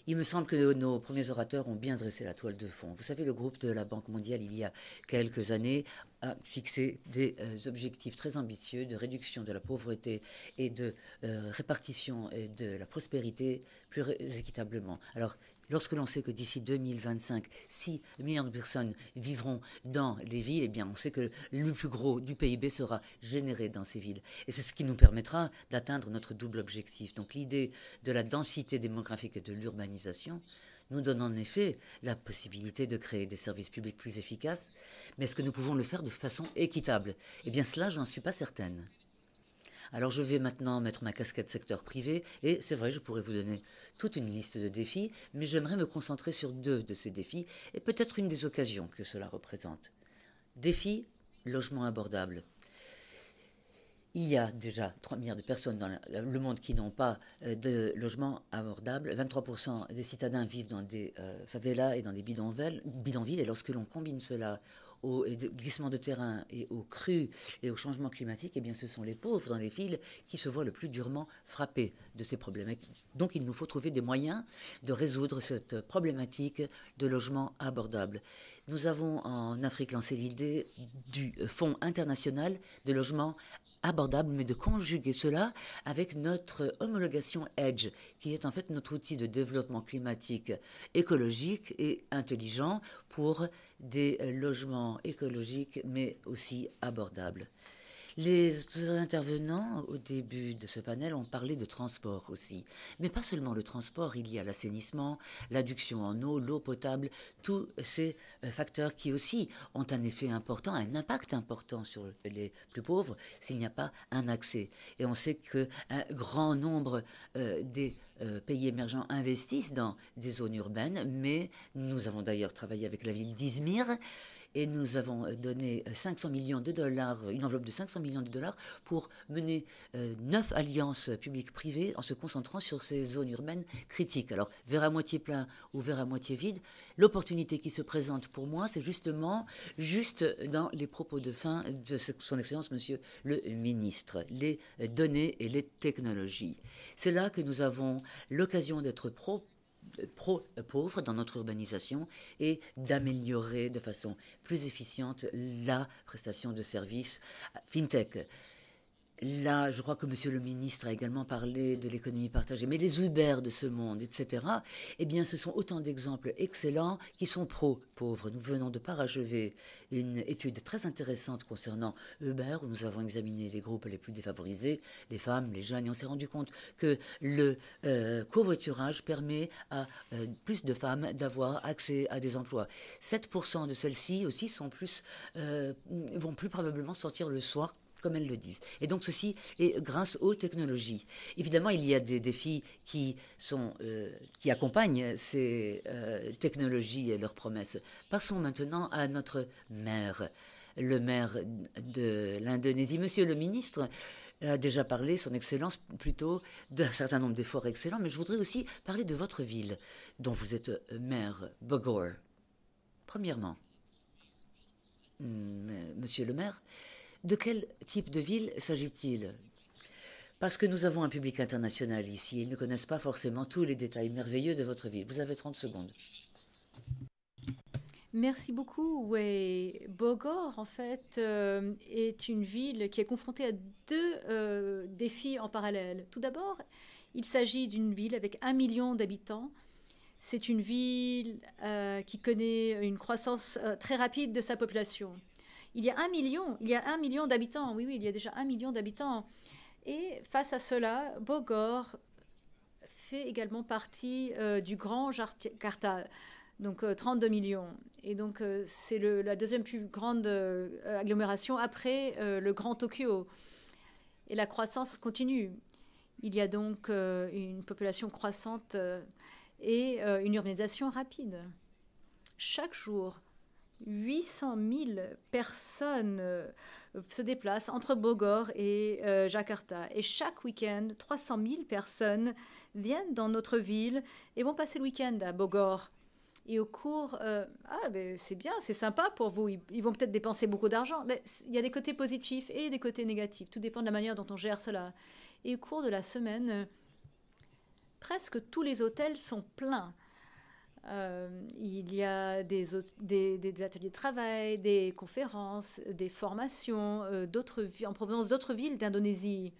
Il me semble que nos premiers orateurs ont bien dressé la toile de fond. Vous savez, le groupe de la Banque mondiale, il y a quelques années, a fixé des euh, objectifs très ambitieux de réduction de la pauvreté et de euh, répartition de la prospérité plus équitablement. Alors, Lorsque l'on sait que d'ici 2025, 6 millions de personnes vivront dans les villes, eh bien, on sait que le plus gros du PIB sera généré dans ces villes. Et c'est ce qui nous permettra d'atteindre notre double objectif. Donc, l'idée de la densité démographique et de l'urbanisation nous donne en effet la possibilité de créer des services publics plus efficaces. Mais est-ce que nous pouvons le faire de façon équitable Eh bien, cela, je n'en suis pas certaine. Alors je vais maintenant mettre ma casquette secteur privé et c'est vrai, je pourrais vous donner toute une liste de défis, mais j'aimerais me concentrer sur deux de ces défis et peut-être une des occasions que cela représente. Défi logement abordable. Il y a déjà 3 milliards de personnes dans le monde qui n'ont pas euh, de logement abordable. 23% des citadins vivent dans des euh, favelas et dans des bidonvilles. Et lorsque l'on combine cela au glissement de terrain et aux crues et au changement climatique, eh bien, ce sont les pauvres dans les villes qui se voient le plus durement frappés de ces problèmes. Donc, il nous faut trouver des moyens de résoudre cette problématique de logement abordable. Nous avons en Afrique lancé l'idée du Fonds international de logement abordable, mais de conjuguer cela avec notre homologation EDGE, qui est en fait notre outil de développement climatique écologique et intelligent pour des logements écologiques, mais aussi abordables. Les intervenants au début de ce panel ont parlé de transport aussi, mais pas seulement le transport, il y a l'assainissement, l'adduction en eau, l'eau potable, tous ces euh, facteurs qui aussi ont un effet important, un impact important sur les plus pauvres s'il n'y a pas un accès. Et on sait qu'un grand nombre euh, des euh, pays émergents investissent dans des zones urbaines, mais nous avons d'ailleurs travaillé avec la ville d'Izmir, et nous avons euh, donné 500 euh, millions de dollars, euh, une enveloppe de 500 millions de dollars pour mener neuf alliances publiques-privées en se concentrant sur ces zones urbaines critiques. Alors, vers à moitié plein ou vers à moitié vide, l'opportunité qui se présente pour moi, c'est justement juste dans les propos de fin de son Excellence, Monsieur le Ministre, les données et les technologies. C'est là que nous avons l'occasion d'être pro pro, euh, pauvres dans notre urbanisation et d'améliorer de façon plus efficiente la prestation de services fintech. Là, je crois que Monsieur le ministre a également parlé de l'économie partagée, mais les Uber de ce monde, etc., eh bien, ce sont autant d'exemples excellents qui sont pro-pauvres. Nous venons de parachever une étude très intéressante concernant Uber, où nous avons examiné les groupes les plus défavorisés, les femmes, les jeunes, et on s'est rendu compte que le euh, covoiturage permet à euh, plus de femmes d'avoir accès à des emplois. 7% de celles-ci aussi sont plus, euh, vont plus probablement sortir le soir comme elles le disent. Et donc ceci est grâce aux technologies. Évidemment, il y a des, défis qui, sont, euh, qui accompagnent ces euh, technologies et leurs promesses. Passons maintenant à notre maire, le maire de l'Indonésie. Monsieur le ministre, a déjà parlé, son excellence, plutôt d'un certain nombre d'efforts excellents, mais je voudrais aussi parler de votre ville, dont vous êtes euh, maire, Bogor. Premièrement, mm, monsieur le maire, de quel type de ville s'agit-il Parce que nous avons un public international ici, ils ne connaissent pas forcément tous les détails merveilleux de votre ville. Vous avez 30 secondes. Merci beaucoup. Oui, Bogor, en fait, euh, est une ville qui est confrontée à deux euh, défis en parallèle. Tout d'abord, il s'agit d'une ville avec un million d'habitants. C'est une ville euh, qui connaît une croissance très rapide de sa population. Il y a un million, il y a un million d'habitants. Oui, oui, il y a déjà un million d'habitants. Et face à cela, Bogor fait également partie euh, du Grand Jakarta, donc 32 euh, millions. Et donc euh, c'est la deuxième plus grande agglomération après le Grand Tokyo. Et la croissance continue. Il y a donc une population croissante et une urbanisation rapide. Chaque jour, 800 000 personnes euh, se déplacent entre Bogor et euh, Jakarta. Et chaque week-end, 300 000 personnes viennent dans notre ville et vont passer le week-end à Bogor. Et au cours, euh, ah, ben, c'est bien, c'est sympa pour vous. Ils, ils vont peut-être dépenser beaucoup d'argent. Mais il y a des côtés positifs et des côtés négatifs. Tout dépend de la manière dont on gère cela. Et au cours de la semaine, presque tous les hôtels sont pleins. Euh, il y a des, ateliers de travail, des conférences, des formations euh, en provenance d'autres villes d'Indonésie.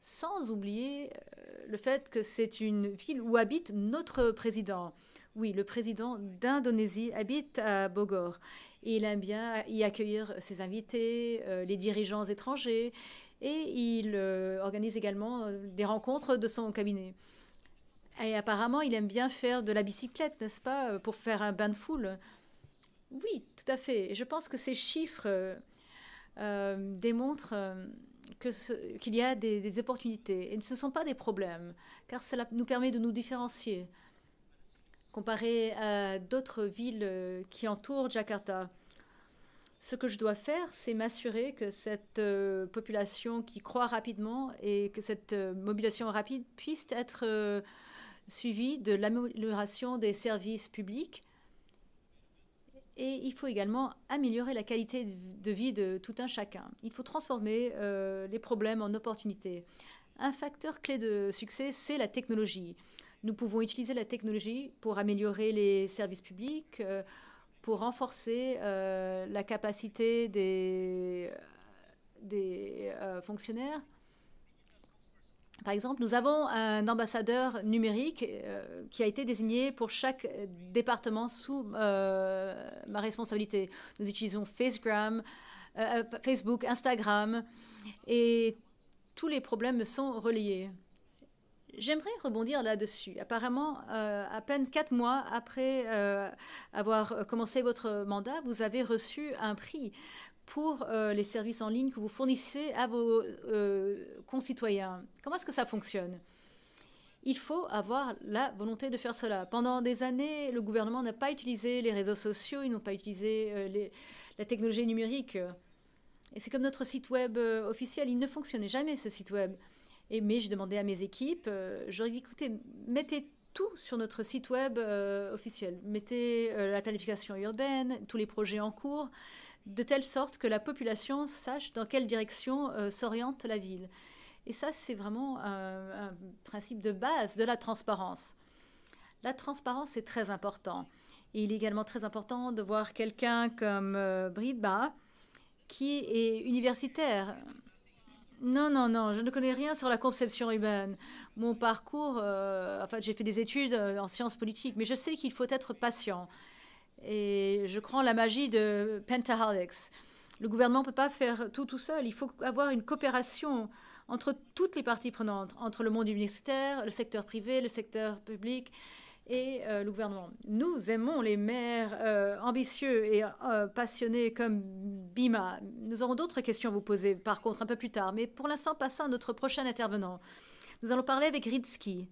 Sans oublier euh, le fait que c'est une ville où habite notre président. Oui, le président d'Indonésie habite à Bogor. Et il aime bien y accueillir ses invités, les dirigeants étrangers, et il organise également des rencontres de son cabinet. Et apparemment, il aime bien faire de la bicyclette, n'est-ce pas, euh, pour faire un bain de foule. Oui, tout à fait. je pense que ces chiffres euh, euh, démontrent qu'il y a des, opportunités. Et ce ne sont pas des problèmes, car cela nous permet de nous différencier comparé à d'autres villes qui entourent Jakarta. Ce que je dois faire, c'est m'assurer que cette population qui croît rapidement et que cette mobilisation rapide puisse être suivi de l'amélioration des services publics. Et il faut également améliorer la qualité de vie de tout un chacun. Il faut transformer euh, les problèmes en opportunités. Un facteur clé de succès, c'est la technologie. Nous pouvons utiliser la technologie pour améliorer les services publics, euh, pour renforcer euh, la capacité des fonctionnaires par exemple, nous avons un ambassadeur numérique euh, qui a été désigné pour chaque département sous euh, ma responsabilité. Nous utilisons euh, Facebook, Instagram et tous les problèmes me sont reliés. J'aimerais rebondir là-dessus. Apparemment, à peine quatre mois après avoir commencé votre mandat, vous avez reçu un prix pour euh, les services en ligne que vous fournissez à vos euh, concitoyens. Comment est-ce que ça fonctionne Il faut avoir la volonté de faire cela. Pendant des années, le gouvernement n'a pas utilisé les réseaux sociaux, ils n'ont pas utilisé euh, les, la technologie numérique. Et c'est comme notre site web officiel, il ne fonctionnait jamais ce site web. Et, mais j'ai demandé à mes équipes, j'aurais dit, écoutez, mettez tout sur notre site web officiel. Mettez la planification urbaine, tous les projets en cours, de telle sorte que la population sache dans quelle direction euh, s'oriente la ville. Et ça, c'est vraiment un, principe de base de la transparence. La transparence est très important. Et il est également très important de voir quelqu'un comme euh, Bridba, qui est universitaire. Non, non, non, je ne connais rien sur la conception humaine. Mon parcours, en euh, enfin, j'ai fait des études en sciences politiques, mais je sais qu'il faut être patient. Et je crois en la magie de PentaHardex. Le gouvernement ne peut pas faire tout tout seul. Il faut avoir une coopération entre toutes les parties prenantes, entre le monde du ministère, le secteur privé, le secteur public et euh, le gouvernement. Nous aimons les maires euh, ambitieux et euh, passionnés comme Bima. Nous aurons d'autres questions à vous poser, par contre, un peu plus tard. Mais pour l'instant, passons à notre prochain intervenant. Nous allons parler avec Ritzky.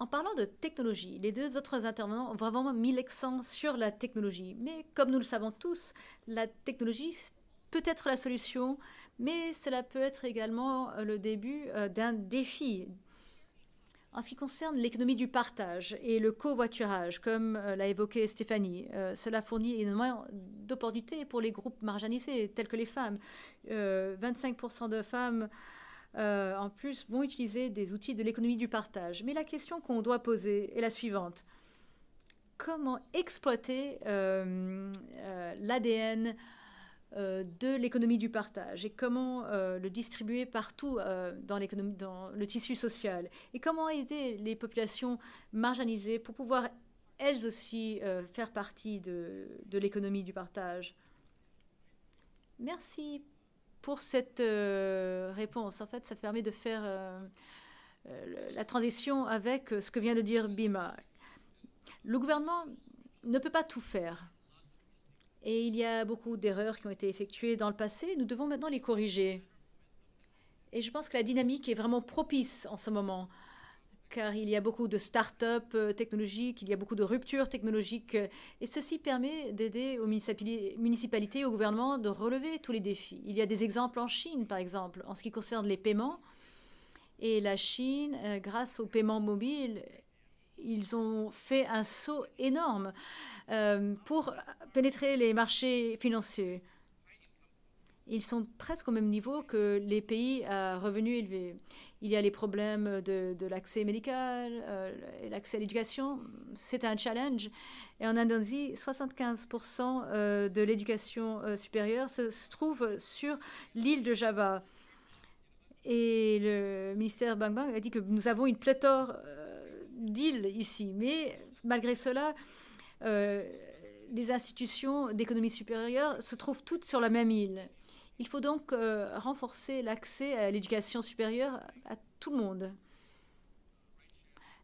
En parlant de technologie, les deux autres intervenants ont vraiment mis l'accent sur la technologie. Mais comme nous le savons tous, la technologie peut être la solution, mais cela peut être également euh, le début euh, d'un défi. En ce qui concerne l'économie du partage et le covoiturage, comme euh, l'a évoqué Stéphanie, cela fournit énormément d'opportunités pour les groupes marginalisés, tels que les femmes. 25% de femmes euh, en plus, vont utiliser des outils de l'économie du partage. Mais la question qu'on doit poser est la suivante. Comment exploiter euh, euh, l'ADN de l'économie du partage et comment le distribuer partout dans, dans le tissu social et comment aider les populations marginalisées pour pouvoir elles aussi faire partie de, de l'économie du partage. Merci pour cette euh, réponse. En fait, ça permet de faire euh, euh, la transition avec ce que vient de dire Bima. Le gouvernement ne peut pas tout faire. Et il y a beaucoup d'erreurs qui ont été effectuées dans le passé. Nous devons maintenant les corriger. Et je pense que la dynamique est vraiment propice en ce moment car il y a beaucoup de start-up euh, technologiques, il y a beaucoup de ruptures technologiques, euh, et ceci permet d'aider aux municipalités et au gouvernement de relever tous les défis. Il y a des exemples en Chine, par exemple, en ce qui concerne les paiements, et la Chine, euh, grâce aux paiements mobiles, ils ont fait un saut énorme pour pénétrer les marchés financiers ils sont presque au même niveau que les pays à euh, revenus élevés. Il y a les problèmes de, l'accès médical, euh, l'accès à l'éducation. C'est un challenge. Et en Indonésie, 75% euh, de l'éducation supérieure se, trouve sur l'île de Java. Et le ministère Bang Bang a dit que nous avons une pléthore d'îles ici. Mais malgré cela, les institutions d'économie supérieure se trouvent toutes sur la même île. Il faut donc euh, renforcer l'accès à l'éducation supérieure à tout le monde.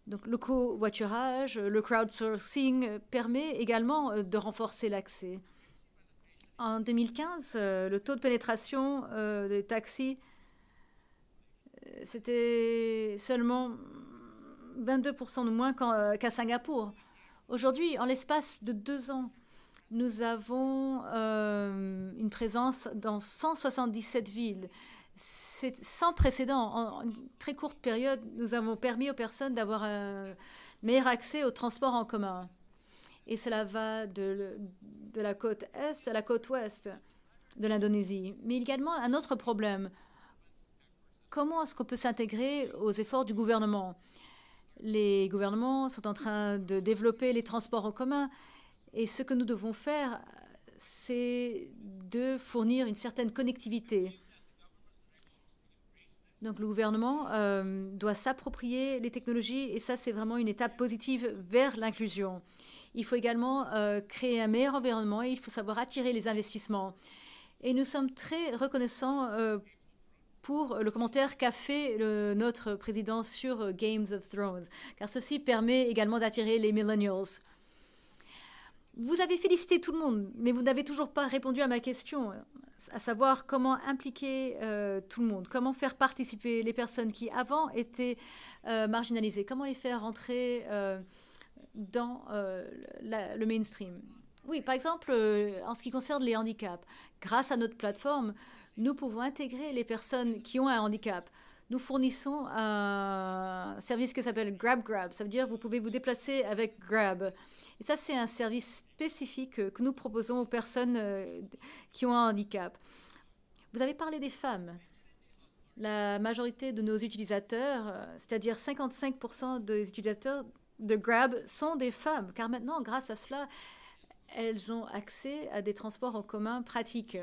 Donc le covoiturage, le crowdsourcing permet également euh, de renforcer l'accès. En 2015, euh, le taux de pénétration des taxis, c'était seulement 22% de moins qu'à Singapour. Aujourd'hui, en l'espace de deux ans, nous avons euh, une présence dans 177 villes. C'est sans précédent. En, une très courte période, nous avons permis aux personnes d'avoir un meilleur accès aux transports en commun. Et cela va de, la côte est à la côte ouest de l'Indonésie. Mais également un autre problème. Comment est-ce qu'on peut s'intégrer aux efforts du gouvernement Les gouvernements sont en train de développer les transports en commun, et ce que nous devons faire, c'est de fournir une certaine connectivité. Donc le gouvernement euh, doit s'approprier les technologies et ça c'est vraiment une étape positive vers l'inclusion. Il faut également euh, créer un meilleur environnement et il faut savoir attirer les investissements. Et nous sommes très reconnaissants euh, pour le commentaire qu'a fait le, notre président sur Games of Thrones, car ceci permet également d'attirer les millennials. Vous avez félicité tout le monde, mais vous n'avez toujours pas répondu à ma question, euh, à savoir comment impliquer euh, tout le monde, comment faire participer les personnes qui avant étaient euh, marginalisées, comment les faire rentrer dans le mainstream. Oui, par exemple, en ce qui concerne les handicaps, grâce à notre plateforme, nous pouvons intégrer les personnes qui ont un handicap nous fournissons un service qui s'appelle Grab Grab. Ça veut dire vous pouvez vous déplacer avec Grab. Et ça, c'est un service spécifique euh, que nous proposons aux personnes euh, qui ont un handicap. Vous avez parlé des femmes. La majorité de nos utilisateurs, euh, c'est-à-dire 55% des utilisateurs de Grab sont des femmes, car maintenant, grâce à cela, elles ont accès à des transports en commun pratiques.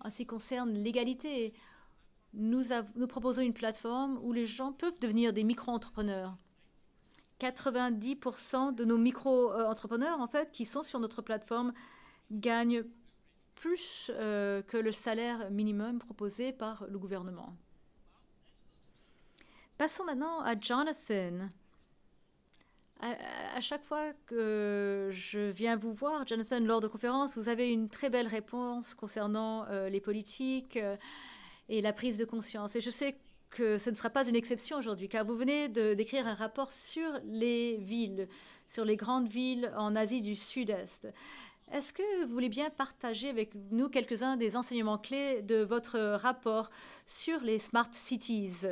En ce qui concerne l'égalité, nous, proposons une plateforme où les gens peuvent devenir des micro-entrepreneurs. 90% de nos micro-entrepreneurs, en fait, qui sont sur notre plateforme, gagnent plus euh, que le salaire minimum proposé par le gouvernement. Passons maintenant à Jonathan. À, chaque fois que je viens vous voir, Jonathan, lors de conférences, vous avez une très belle réponse concernant euh, les politiques euh, et la prise de conscience. Et je sais que ce ne sera pas une exception aujourd'hui, car vous venez d'écrire un rapport sur les villes, sur les grandes villes en Asie du Sud-Est. Est-ce que vous voulez bien partager avec nous quelques-uns des enseignements clés de votre rapport sur les smart cities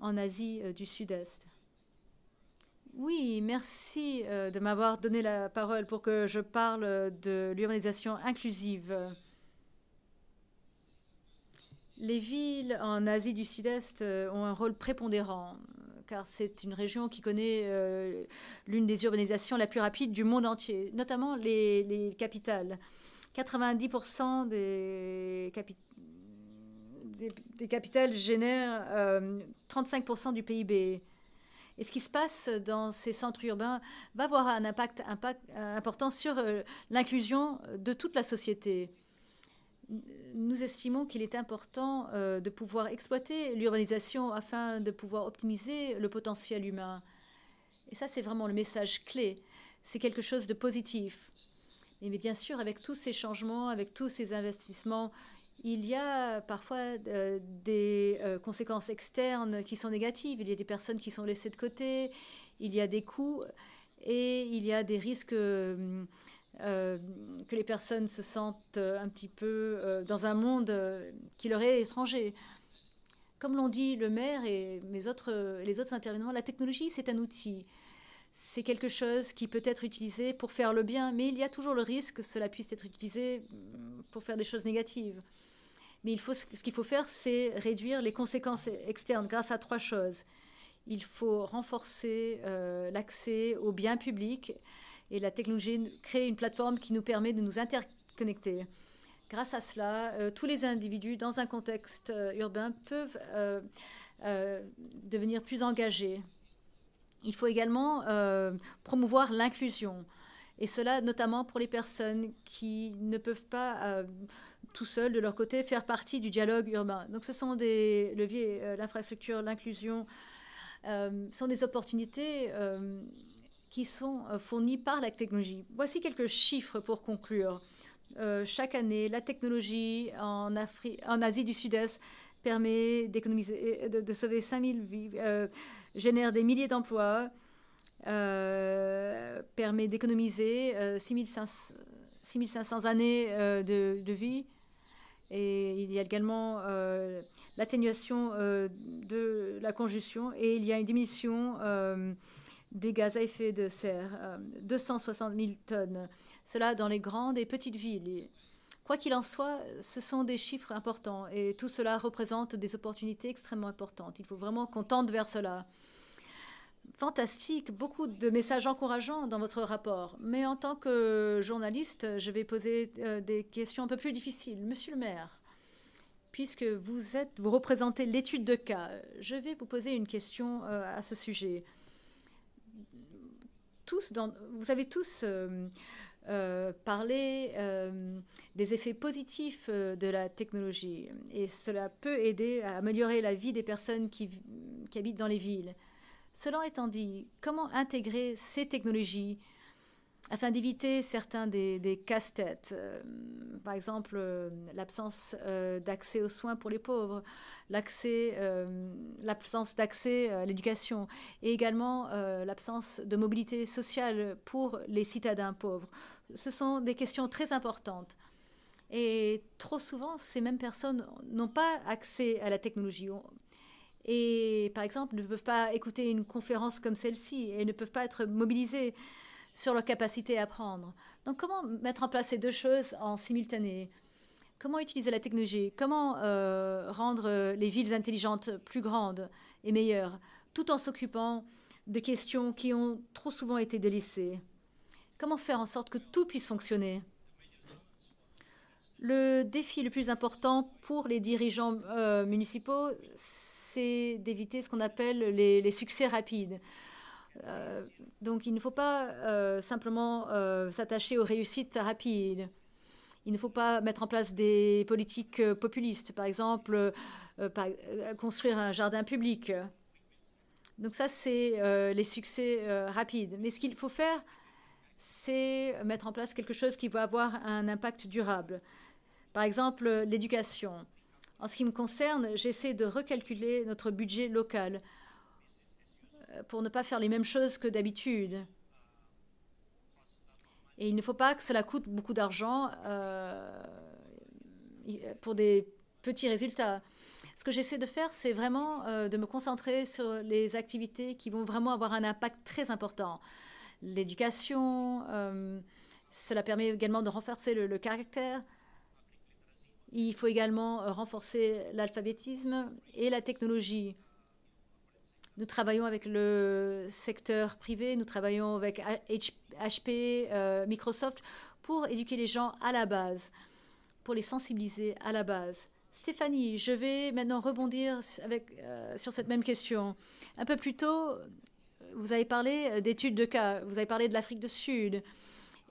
en Asie euh, du Sud-Est oui, merci euh, de m'avoir donné la parole pour que je parle de l'urbanisation inclusive. Les villes en Asie du Sud-Est euh, ont un rôle prépondérant, car c'est une région qui connaît euh, l'une des urbanisations la plus rapide du monde entier, notamment les, capitales. 90% des, capitales génèrent 35% euh, du PIB. Et ce qui se passe dans ces centres urbains va avoir un impact, important sur l'inclusion de toute la société nous estimons qu'il est important euh, de pouvoir exploiter l'urbanisation afin de pouvoir optimiser le potentiel humain. Et ça, c'est vraiment le message clé. C'est quelque chose de positif. mais bien sûr, avec tous ces changements, avec tous ces investissements, il y a parfois euh, des euh, conséquences externes qui sont négatives. Il y a des personnes qui sont laissées de côté, il y a des coûts et il y a des risques euh, que les personnes se sentent euh, un petit peu euh, dans un monde qui leur est étranger. Comme l'ont dit le maire et autres, les autres intervenants, la technologie, c'est un outil. C'est quelque chose qui peut être utilisé pour faire le bien, mais il y a toujours le risque que cela puisse être utilisé mm, pour faire des choses négatives. Mais ce qu'il faut faire, c'est réduire les conséquences externes grâce à trois choses. Il faut renforcer l'accès aux biens publics, et la technologie crée une plateforme qui nous permet de nous interconnecter. Grâce à cela, euh, tous les individus dans un contexte euh, urbain peuvent euh, devenir plus engagés. Il faut également promouvoir l'inclusion, et cela notamment pour les personnes qui ne peuvent pas tout seuls de leur côté faire partie du dialogue urbain. Donc ce sont des leviers, l'infrastructure, l'inclusion, sont des opportunités qui sont euh, fournis par la technologie. Voici quelques chiffres pour conclure. Euh, chaque année, la technologie en, Asie du Sud-Est permet d'économiser, euh, de, sauver 5000 vies, génère des milliers d'emplois, permet d'économiser 6500, 6500 années de, de, vie. Et il y a également l'atténuation de la congestion et il y a une diminution des gaz à effet de serre, 260 euh, 000 tonnes, cela dans les grandes et petites villes. quoi qu'il en soit, ce sont des chiffres importants et tout cela représente des opportunités extrêmement importantes. Il faut vraiment qu'on tente vers cela. Fantastique, beaucoup de messages encourageants dans votre rapport. Mais en tant que journaliste, je vais poser euh, des questions un peu plus difficiles. Monsieur le maire, puisque vous, êtes, vous représentez l'étude de cas, je vais vous poser une question euh, à ce sujet vous avez tous euh, euh, parlé euh, des effets positifs de la technologie et cela peut aider à améliorer la vie des personnes qui, qui habitent dans les villes. Cela étant dit, comment intégrer ces technologies afin d'éviter certains des, casse-têtes, euh, par exemple euh, l'absence euh, d'accès aux soins pour les pauvres, l'absence d'accès à l'éducation et également l'absence de mobilité sociale pour les citadins pauvres. Ce sont des questions très importantes. Et trop souvent, ces mêmes personnes n'ont pas accès à la technologie et, par exemple, ne peuvent pas écouter une conférence comme celle-ci et ne peuvent pas être mobilisées sur leur capacité à apprendre. Donc comment mettre en place ces deux choses en simultané Comment utiliser la technologie Comment euh, rendre euh, les villes intelligentes plus grandes et meilleures, tout en s'occupant de questions qui ont trop souvent été délaissées Comment faire en sorte que tout puisse fonctionner le défi le plus important pour les dirigeants euh, municipaux, c'est d'éviter ce qu'on appelle les, succès rapides. Euh, donc il ne faut pas euh, simplement euh, s'attacher aux réussites rapides. Il ne faut pas mettre en place des politiques populistes, par exemple construire un jardin public. Donc ça, c'est les succès rapides. Mais ce qu'il faut faire, c'est mettre en place quelque chose qui va avoir un impact durable. Par exemple, l'éducation. En ce qui me concerne, j'essaie de recalculer notre budget local euh, pour ne pas faire les mêmes choses que d'habitude. Et il ne faut pas que cela coûte beaucoup d'argent euh, euh, pour des petits résultats. Ce que j'essaie de faire, c'est vraiment de me concentrer sur les activités qui vont vraiment avoir un impact très important. L'éducation, cela permet également de renforcer le caractère. Il faut également renforcer l'alphabétisme et la technologie. Nous travaillons avec le secteur privé, nous travaillons avec HP, euh, Microsoft, pour éduquer les gens à la base, pour les sensibiliser à la base. Stéphanie, je vais maintenant rebondir avec, euh, sur cette même question. Un peu plus tôt, vous avez parlé euh, d'études de cas, vous avez parlé de l'Afrique du Sud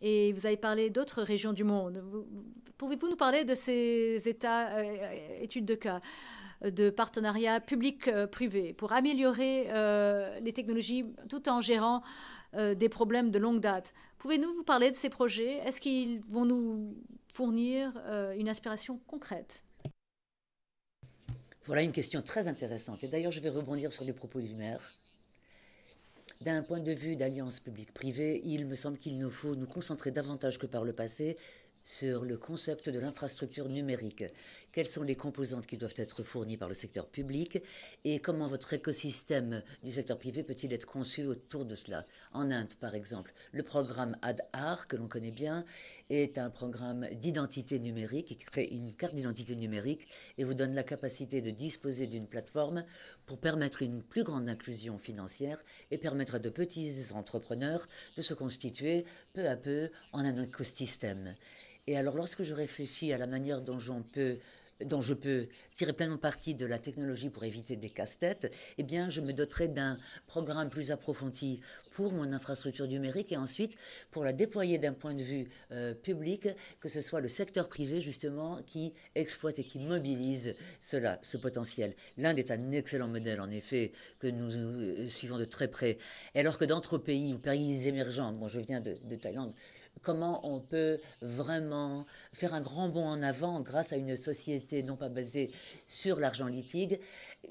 et vous avez parlé d'autres régions du monde. Pouvez-vous nous parler de ces états, études de cas de partenariats public-privé euh, pour améliorer euh, les technologies tout en gérant euh, des problèmes de longue date. Pouvez-nous vous parler de ces projets Est-ce qu'ils vont nous fournir une inspiration concrète Voilà une question très intéressante. Et d'ailleurs, je vais rebondir sur les propos du maire. D'un point de vue d'alliance publique-privée, il me semble qu'il nous faut nous concentrer davantage que par le passé sur le concept de l'infrastructure numérique quelles sont les composantes qui doivent être fournies par le secteur public et comment votre écosystème du secteur privé peut-il être conçu autour de cela. En Inde, par exemple, le programme ADHAR, que l'on connaît bien, est un programme d'identité numérique qui crée une carte d'identité numérique et vous donne la capacité de disposer d'une plateforme pour permettre une plus grande inclusion financière et permettre à de petits entrepreneurs de se constituer peu à peu en un écosystème. Et alors lorsque je réfléchis à la manière dont on peut dont je peux tirer pleinement parti de la technologie pour éviter des casse-têtes, eh bien, je me doterai d'un programme plus approfondi pour mon infrastructure numérique et ensuite pour la déployer d'un point de vue euh, public, que ce soit le secteur privé justement qui exploite et qui mobilise cela, ce potentiel. L'Inde est un excellent modèle en effet que nous euh, suivons de très près. Et alors que d'autres pays, ou pays émergents, bon, je viens de Thaïlande, comment on peut vraiment faire un grand bond en avant grâce à une société non pas basée sur l'argent liquide,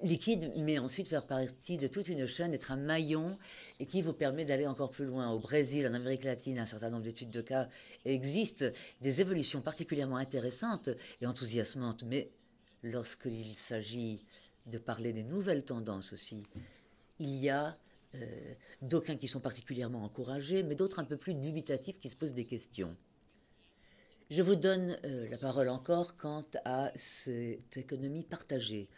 liquide, mais ensuite faire partie de toute une chaîne, être un maillon et qui vous permet d'aller encore plus loin. Au Brésil, en Amérique latine, un certain nombre d'études de cas existent, des évolutions particulièrement intéressantes et enthousiasmantes, mais lorsqu'il s'agit de parler des nouvelles tendances aussi, il y a euh, d'aucuns qui sont particulièrement encouragés, mais d'autres un peu plus dubitatifs qui se posent des questions. Je vous donne euh, la parole encore quant à cette économie partagée.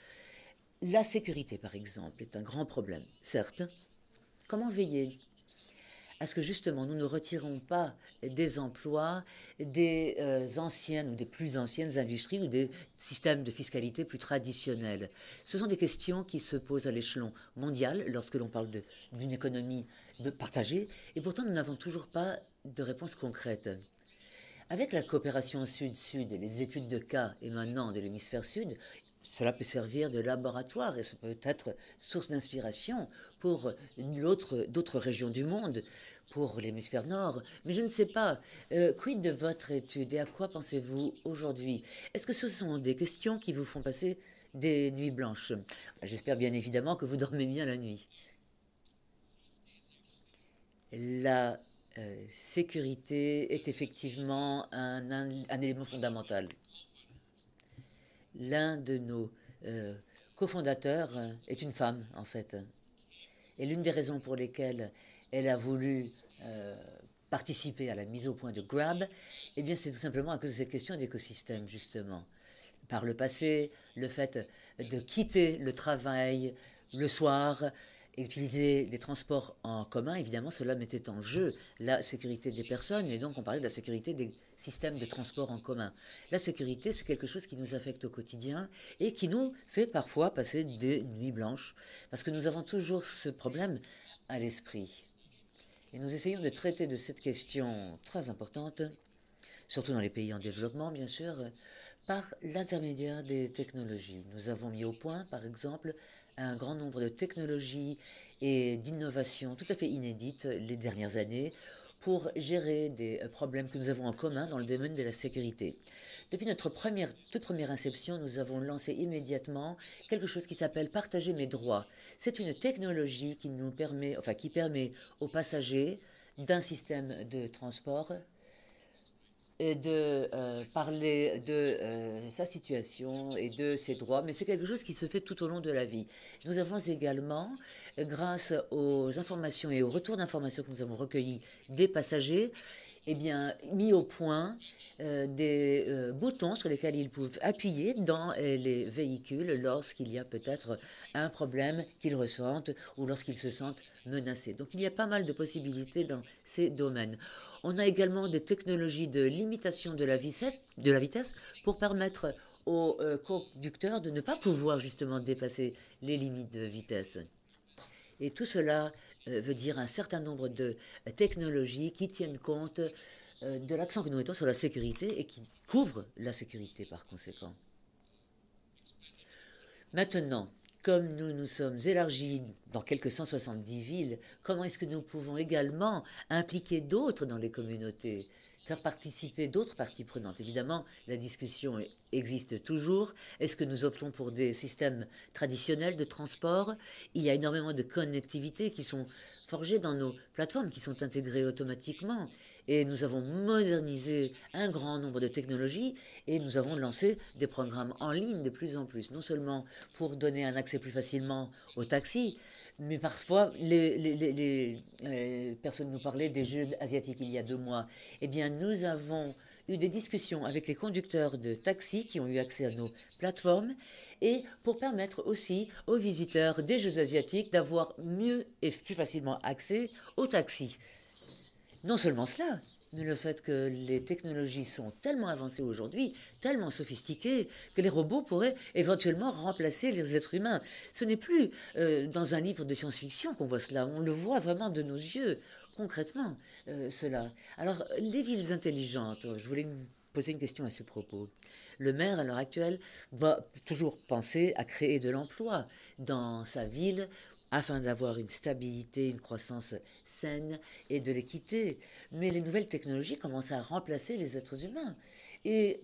La sécurité, par exemple, est un grand problème, certes. Comment veiller à ce que justement nous ne retirons pas des emplois des euh, anciennes ou des plus anciennes industries ou des systèmes de fiscalité plus traditionnels. Ce sont des questions qui se posent à l'échelon mondial lorsque l'on parle d'une économie de partagée et pourtant nous n'avons toujours pas de réponse concrète. Avec la coopération sud-sud et les études de cas émanant de l'hémisphère sud, cela peut servir de laboratoire et peut être source d'inspiration pour d'autres régions du monde pour l'hémisphère nord, mais je ne sais pas. Euh, quid de votre étude et à quoi pensez-vous aujourd'hui Est-ce que ce sont des questions qui vous font passer des nuits blanches J'espère bien évidemment que vous dormez bien la nuit. La euh, sécurité est effectivement un, élément fondamental. L'un de nos euh, cofondateurs est une femme, en fait. Et l'une des raisons pour lesquelles elle a voulu euh, participer à la mise au point de Grab, eh bien c'est tout simplement à cause de cette question d'écosystème, justement. Par le passé, le fait de quitter le travail le soir et utiliser des transports en commun, évidemment, cela mettait en jeu la sécurité des personnes, et donc on parlait de la sécurité des systèmes de transport en commun. La sécurité, c'est quelque chose qui nous affecte au quotidien et qui nous fait parfois passer des nuits blanches, parce que nous avons toujours ce problème à l'esprit. Et nous essayons de traiter de cette question très importante, surtout dans les pays en développement bien sûr, par l'intermédiaire des technologies. Nous avons mis au point, par exemple, un grand nombre de technologies et d'innovations tout à fait inédites les dernières années pour gérer des euh, problèmes que nous avons en commun dans le domaine de la sécurité. Depuis notre toute première inception, nous avons lancé immédiatement quelque chose qui s'appelle Partager mes droits. C'est une technologie qui nous permet, enfin qui permet aux passagers d'un système de transport de euh, parler de euh, sa situation et de ses droits, mais c'est quelque chose qui se fait tout au long de la vie. Nous avons également, grâce aux informations et aux retours d'informations que nous avons recueillis des passagers, eh bien, mis au point euh, des euh, boutons sur lesquels ils peuvent appuyer dans euh, les véhicules lorsqu'il y a peut-être un problème qu'ils ressentent ou lorsqu'ils se sentent menacés. Donc il y a pas mal de possibilités dans ces domaines. On a également des technologies de limitation de la, de la vitesse pour permettre aux conducteurs de ne pas pouvoir justement dépasser les limites de vitesse. Et tout cela euh, veut dire un certain nombre de technologies qui tiennent compte euh, de l'accent que nous mettons sur la sécurité et qui couvrent la sécurité par conséquent. Maintenant, comme nous nous sommes élargis dans quelques 170 villes, comment est-ce que nous pouvons également impliquer d'autres dans les communautés faire participer d'autres parties prenantes. Évidemment, la discussion existe toujours. Est-ce que nous optons pour des systèmes traditionnels de transport Il y a énormément de connectivités qui sont forgées dans nos plateformes, qui sont intégrées automatiquement. Et nous avons modernisé un grand nombre de technologies et nous avons lancé des programmes en ligne de plus en plus, non seulement pour donner un accès plus facilement aux taxis, mais parfois, les, euh, personnes nous parlaient des Jeux asiatiques il y a deux mois. Eh bien, nous avons eu des discussions avec les conducteurs de taxis qui ont eu accès à nos plateformes et pour permettre aussi aux visiteurs des Jeux asiatiques d'avoir mieux et plus facilement accès aux taxis. Non seulement cela, mais le fait que les technologies sont tellement avancées aujourd'hui, tellement sophistiquées, que les robots pourraient éventuellement remplacer les êtres humains. Ce n'est plus euh, dans un livre de science-fiction qu'on voit cela, on le voit vraiment de nos yeux, concrètement, euh, cela. Alors, les villes intelligentes, je voulais poser une question à ce propos. Le maire, à l'heure actuelle, va toujours penser à créer de l'emploi dans sa ville afin d'avoir une stabilité, une croissance saine et de l'équité. Mais les nouvelles technologies commencent à remplacer les êtres humains. Et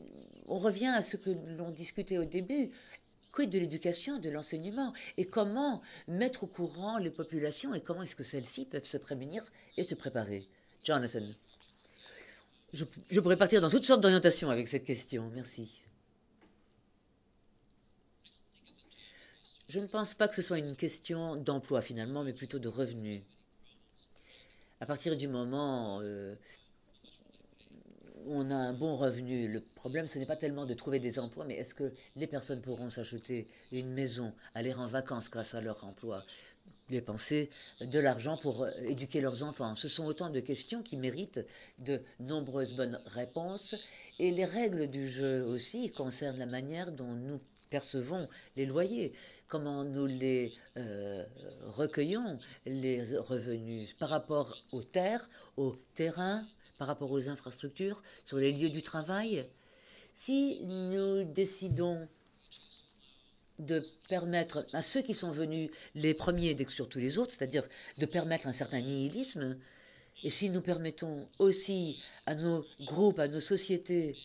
on revient à ce que l'on discutait au début. Quid de l'éducation, de l'enseignement Et comment mettre au courant les populations et comment est-ce que celles-ci peuvent se prémunir et se préparer Jonathan je pourrais partir dans toutes sortes d'orientations avec cette question. Merci. Je ne pense pas que ce soit une question d'emploi finalement, mais plutôt de revenus. À partir du moment euh, où on a un bon revenu, le problème ce n'est pas tellement de trouver des emplois, mais est-ce que les personnes pourront s'acheter une maison, aller en vacances grâce à leur emploi, dépenser de l'argent pour euh, éduquer leurs enfants Ce sont autant de questions qui méritent de nombreuses bonnes réponses. Et les règles du jeu aussi concernent la manière dont nous percevons les loyers comment nous les euh, recueillons, les revenus, par rapport aux terres, aux terrains, par rapport aux infrastructures, sur les lieux du travail. Si nous décidons de permettre à ceux qui sont venus les premiers d'exclure tous les autres, c'est-à-dire de permettre un certain nihilisme, et si nous permettons aussi à nos groupes, à nos sociétés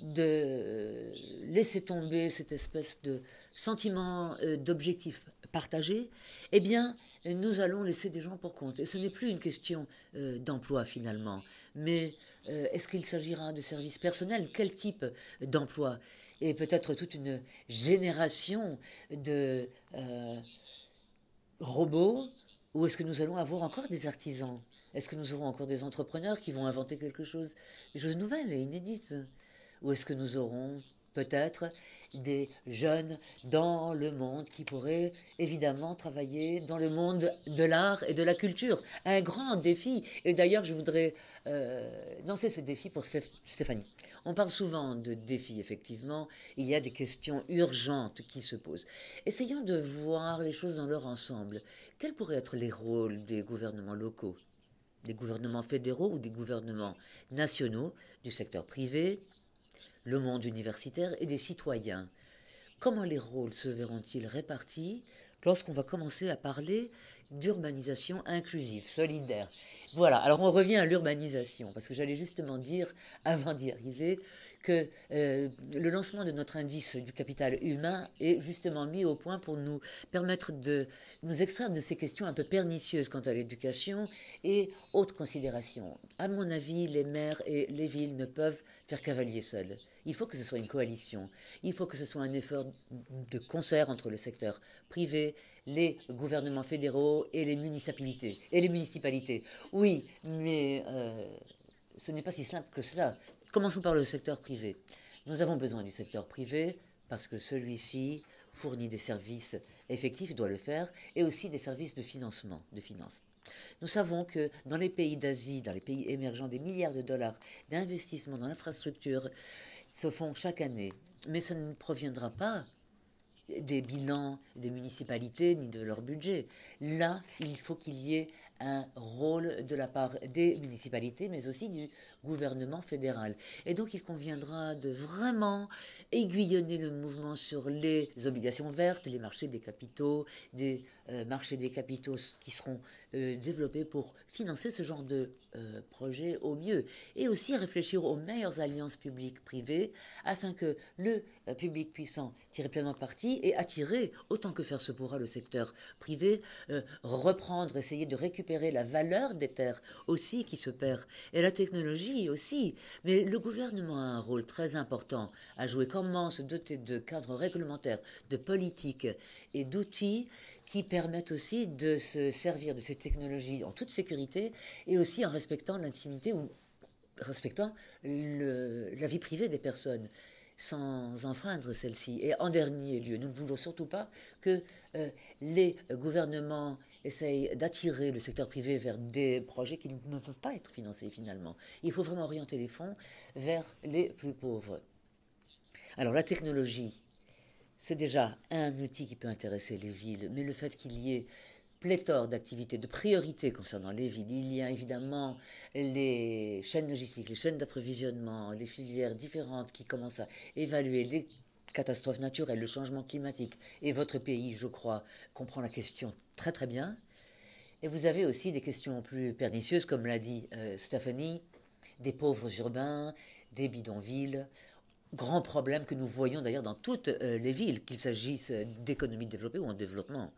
de laisser tomber cette espèce de sentiment euh, d'objectif partagé, eh bien, nous allons laisser des gens pour compte. Et ce n'est plus une question euh, d'emploi finalement, mais euh, est-ce qu'il s'agira de services personnels Quel type d'emploi Et peut-être toute une génération de robots Ou est-ce que nous allons avoir encore des artisans Est-ce que nous aurons encore des entrepreneurs qui vont inventer quelque chose, des choses nouvelles et inédites Ou est-ce que nous aurons peut-être des jeunes dans le monde qui pourraient évidemment travailler dans le monde de l'art et de la culture. Un grand défi. Et d'ailleurs, je voudrais euh, lancer ce défi pour Stéphanie. On parle souvent de défis, effectivement. Il y a des questions urgentes qui se posent. Essayons de voir les choses dans leur ensemble. Quels pourraient être les rôles des gouvernements locaux des gouvernements fédéraux ou des gouvernements nationaux, du secteur privé, le monde universitaire et des citoyens. Comment les rôles se verront-ils répartis lorsqu'on va commencer à parler d'urbanisation inclusive, solidaire Voilà, alors on revient à l'urbanisation, parce que j'allais justement dire, avant d'y arriver, que euh, le lancement de notre indice du capital humain est justement mis au point pour nous permettre de nous extraire de ces questions un peu pernicieuses quant à l'éducation et autres considérations. À mon avis, les maires et les villes ne peuvent faire cavalier seuls. Il faut que ce soit une coalition. Il faut que ce soit un effort de concert entre le secteur privé, les gouvernements fédéraux et les municipalités. Et les municipalités. Oui, mais euh, ce n'est pas si simple que cela. Commençons par le secteur privé. Nous avons besoin du secteur privé parce que celui-ci fournit des services effectifs, doit le faire, et aussi des services de financement, de Nous savons que dans les pays d'Asie, dans les pays émergents, des milliards de dollars d'investissement dans l'infrastructure se font chaque année. Mais ça ne proviendra pas des bilans des municipalités ni de leur budget. Là, il faut qu'il y ait un rôle de la part des municipalités, mais aussi du gouvernement fédéral. Et donc, il conviendra de vraiment aiguillonner le mouvement sur les obligations vertes, les marchés des capitaux, des euh, marchés des capitaux qui seront euh, développés pour financer ce genre de euh, projet au mieux, et aussi réfléchir aux meilleures alliances publiques-privées afin que le euh, public puissant tire pleinement parti et attirer, autant que faire se pourra, le secteur privé, euh, reprendre, essayer de récupérer la valeur des terres aussi qui se perd, et la technologie aussi. Mais le gouvernement a un rôle très important à jouer. Comment se doter de cadres réglementaires, de politiques et d'outils qui permettent aussi de se servir de ces technologies en toute sécurité et aussi en respectant l'intimité ou respectant la vie privée des personnes sans enfreindre celle-ci. Et en dernier lieu, nous ne voulons surtout pas que euh, les gouvernements essayent d'attirer le secteur privé vers des projets qui ne peuvent pas être financés finalement. Il faut vraiment orienter les fonds vers les plus pauvres. Alors la technologie, c'est déjà un outil qui peut intéresser les villes, mais le fait qu'il y ait pléthore d'activités, de priorités concernant les villes. Il y a évidemment les chaînes logistiques, les chaînes d'approvisionnement, les filières différentes qui commencent à évaluer les catastrophes naturelles, le changement climatique. Et votre pays, je crois, comprend la question très très bien. Et vous avez aussi des questions plus pernicieuses, comme l'a dit euh, Stéphanie, Stephanie, des pauvres urbains, des bidonvilles grand problème que nous voyons d'ailleurs dans toutes euh, les villes, qu'il s'agisse euh, d'économies développées ou en développement.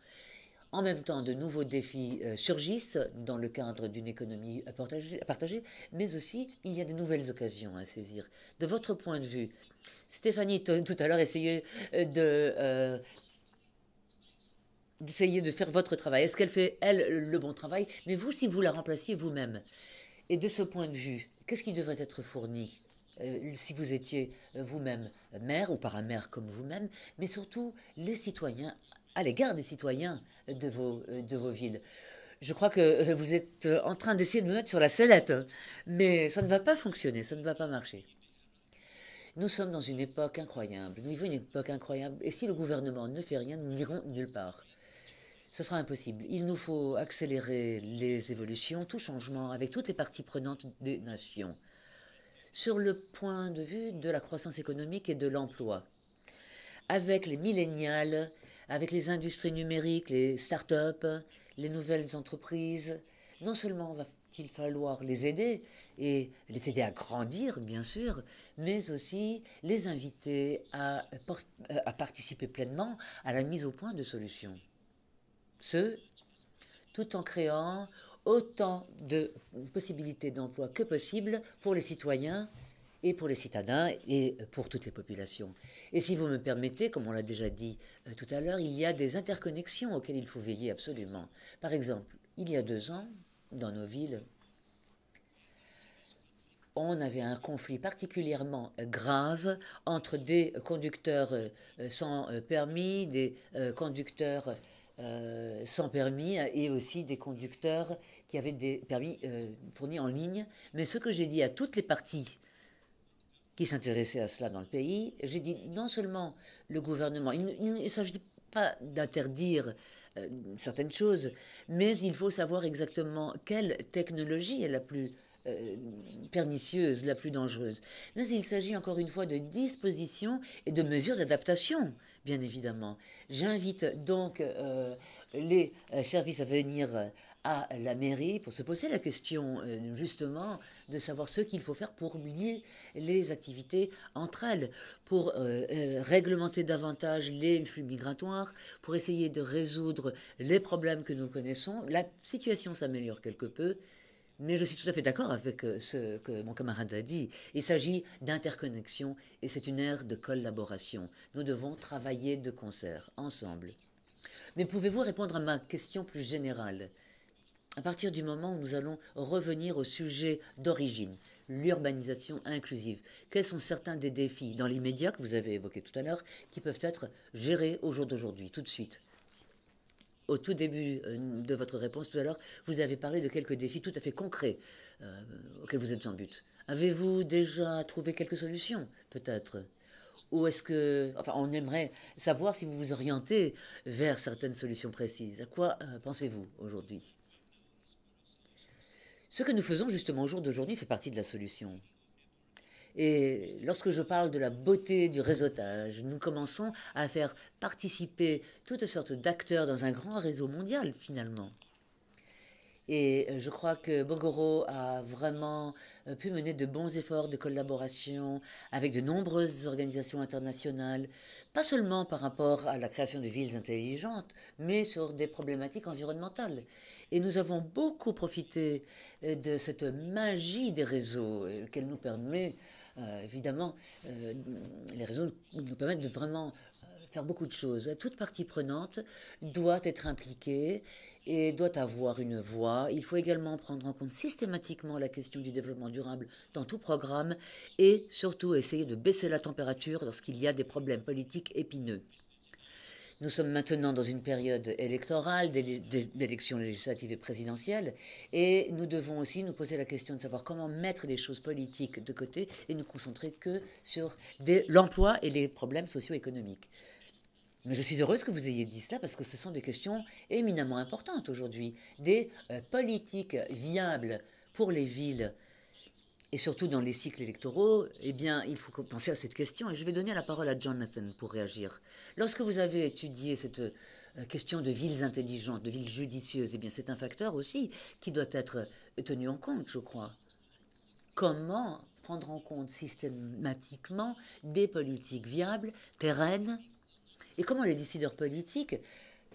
En même temps, de nouveaux défis euh, surgissent dans le cadre d'une économie partagée, mais aussi il y a de nouvelles occasions à saisir. De votre point de vue, Stéphanie tout à l'heure essayait de de faire votre travail. Est-ce qu'elle fait elle le bon travail Mais vous, si vous la remplaciez vous-même, et de ce point de vue, qu'est-ce qui devrait être fourni euh, si vous étiez euh, vous-même maire ou par comme vous-même, mais surtout les citoyens, à l'égard des citoyens de vos, euh, de vos villes. Je crois que vous êtes en train d'essayer de me mettre sur la sellette, hein. mais ça ne va pas fonctionner, ça ne va pas marcher. Nous sommes dans une époque incroyable, nous vivons une époque incroyable, et si le gouvernement ne fait rien, nous n'irons nulle part. Ce sera impossible. Il nous faut accélérer les évolutions, tout changement, avec toutes les parties prenantes des nations sur le point de vue de la croissance économique et de l'emploi. Avec les millénials, avec les industries numériques, les start-up, les nouvelles entreprises, non seulement va-t-il falloir les aider et les aider à grandir, bien sûr, mais aussi les inviter à, à participer pleinement à la mise au point de solutions. Ce, tout en créant autant de possibilités d'emploi que possible pour les citoyens et pour les citadins et pour toutes les populations. Et si vous me permettez, comme on l'a déjà dit euh, tout à l'heure, il y a des interconnexions auxquelles il faut veiller absolument. Par exemple, il y a deux ans, dans nos villes, on avait un conflit particulièrement grave entre des conducteurs euh, sans euh, permis, des conducteurs euh, sans permis et aussi des conducteurs qui avaient des permis euh, fournis en ligne. Mais ce que j'ai dit à toutes les parties qui s'intéressaient à cela dans le pays, j'ai dit non seulement le gouvernement, il, ne s'agit pas d'interdire euh, certaines choses, mais il faut savoir exactement quelle technologie est la plus pernicieuse, la plus dangereuse. Mais il s'agit encore une fois de dispositions et de mesures d'adaptation bien évidemment. J'invite donc euh, les euh, services à venir euh, à la mairie pour se poser la question justement de savoir ce qu'il faut faire pour lier les activités entre elles, pour réglementer davantage les flux migratoires, pour essayer de résoudre les problèmes que nous connaissons. La situation s'améliore quelque peu, mais je suis tout à fait d'accord avec euh, ce que mon camarade a dit. Il s'agit d'interconnexion et c'est une ère de collaboration. Nous devons travailler de concert, ensemble. Mais pouvez-vous répondre à ma question plus générale À partir du moment où nous allons revenir au sujet d'origine, l'urbanisation inclusive, quels sont certains des défis dans l'immédiat que vous avez évoqués tout à l'heure qui peuvent être gérés au jour d'aujourd'hui, tout de suite au tout début euh, de votre réponse tout à l'heure, vous avez parlé de quelques défis tout à fait concrets euh, auxquels vous êtes en but. Avez-vous déjà trouvé quelques solutions, peut-être Ou est-ce que. Enfin, on aimerait savoir si vous vous orientez vers certaines solutions précises. À quoi euh, pensez-vous aujourd'hui Ce que nous faisons justement au jour d'aujourd'hui fait partie de la solution. Et lorsque je parle de la beauté du réseautage, nous commençons à faire participer toutes sortes d'acteurs dans un grand réseau mondial finalement. Et euh, je crois que Bogoro a vraiment euh, pu mener de bons efforts de collaboration avec de nombreuses organisations internationales, pas seulement par rapport à la création de villes intelligentes, mais sur des problématiques environnementales. Et nous avons beaucoup profité euh, de cette magie des réseaux qu'elle nous permet euh, évidemment, euh, les réseaux nous permettent de vraiment euh, faire beaucoup de choses. Toute partie prenante doit être impliquée et doit avoir une voix. Il faut également prendre en compte systématiquement la question du développement durable dans tout programme et surtout essayer de baisser la température lorsqu'il y a des problèmes politiques épineux. Nous sommes maintenant dans une période électorale, d'élections législatives et présidentielles, et nous devons aussi nous poser la question de savoir comment mettre les choses politiques de côté et nous concentrer que sur l'emploi et les problèmes socio-économiques. Mais je suis heureuse que vous ayez dit cela parce que ce sont des questions éminemment importantes aujourd'hui, des euh, politiques viables pour les villes et surtout dans les cycles électoraux, eh bien, il faut penser à cette question. Et je vais donner la parole à Jonathan pour réagir. Lorsque vous avez étudié cette euh, question de villes intelligentes, de villes judicieuses, eh bien, c'est un facteur aussi qui doit être tenu en compte, je crois. Comment prendre en compte systématiquement des politiques viables, pérennes, et comment les décideurs politiques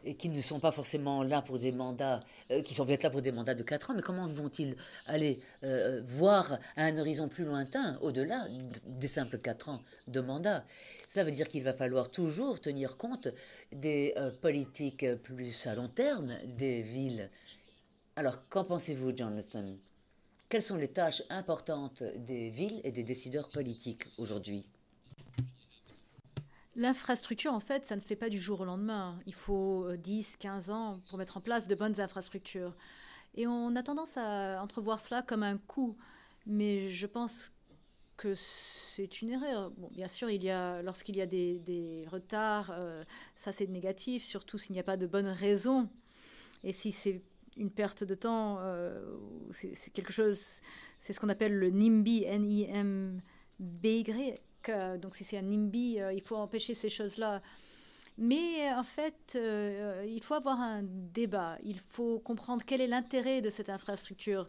et qui ne sont pas forcément là pour des mandats, qui sont peut là pour des mandats de 4 ans, mais comment vont-ils aller euh, euh, voir à un horizon plus lointain, au-delà des simples 4 ans de mandat Cela veut dire qu'il va falloir toujours tenir compte des euh, politiques plus à long terme des villes. Alors, qu'en pensez-vous, Jonathan Quelles sont les tâches importantes des villes et des décideurs politiques aujourd'hui L'infrastructure, en fait, ça ne se fait pas du jour au lendemain. Il faut 10, euh, 15 ans pour mettre en place de bonnes infrastructures. Et on a tendance à entrevoir cela comme un coût. Mais je pense que c'est une erreur. bien sûr, lorsqu'il y a des, retards, euh, ça c'est négatif, surtout s'il n'y a pas de bonnes raisons. Et si c'est une perte de temps, euh, c'est, quelque chose, c'est ce qu'on appelle le NIMBY, N-I-M-B-Y, euh, donc si c'est un NIMBY, euh, il faut empêcher ces choses-là. Mais euh, en fait, il faut avoir un débat. Il faut comprendre quel est l'intérêt de cette infrastructure.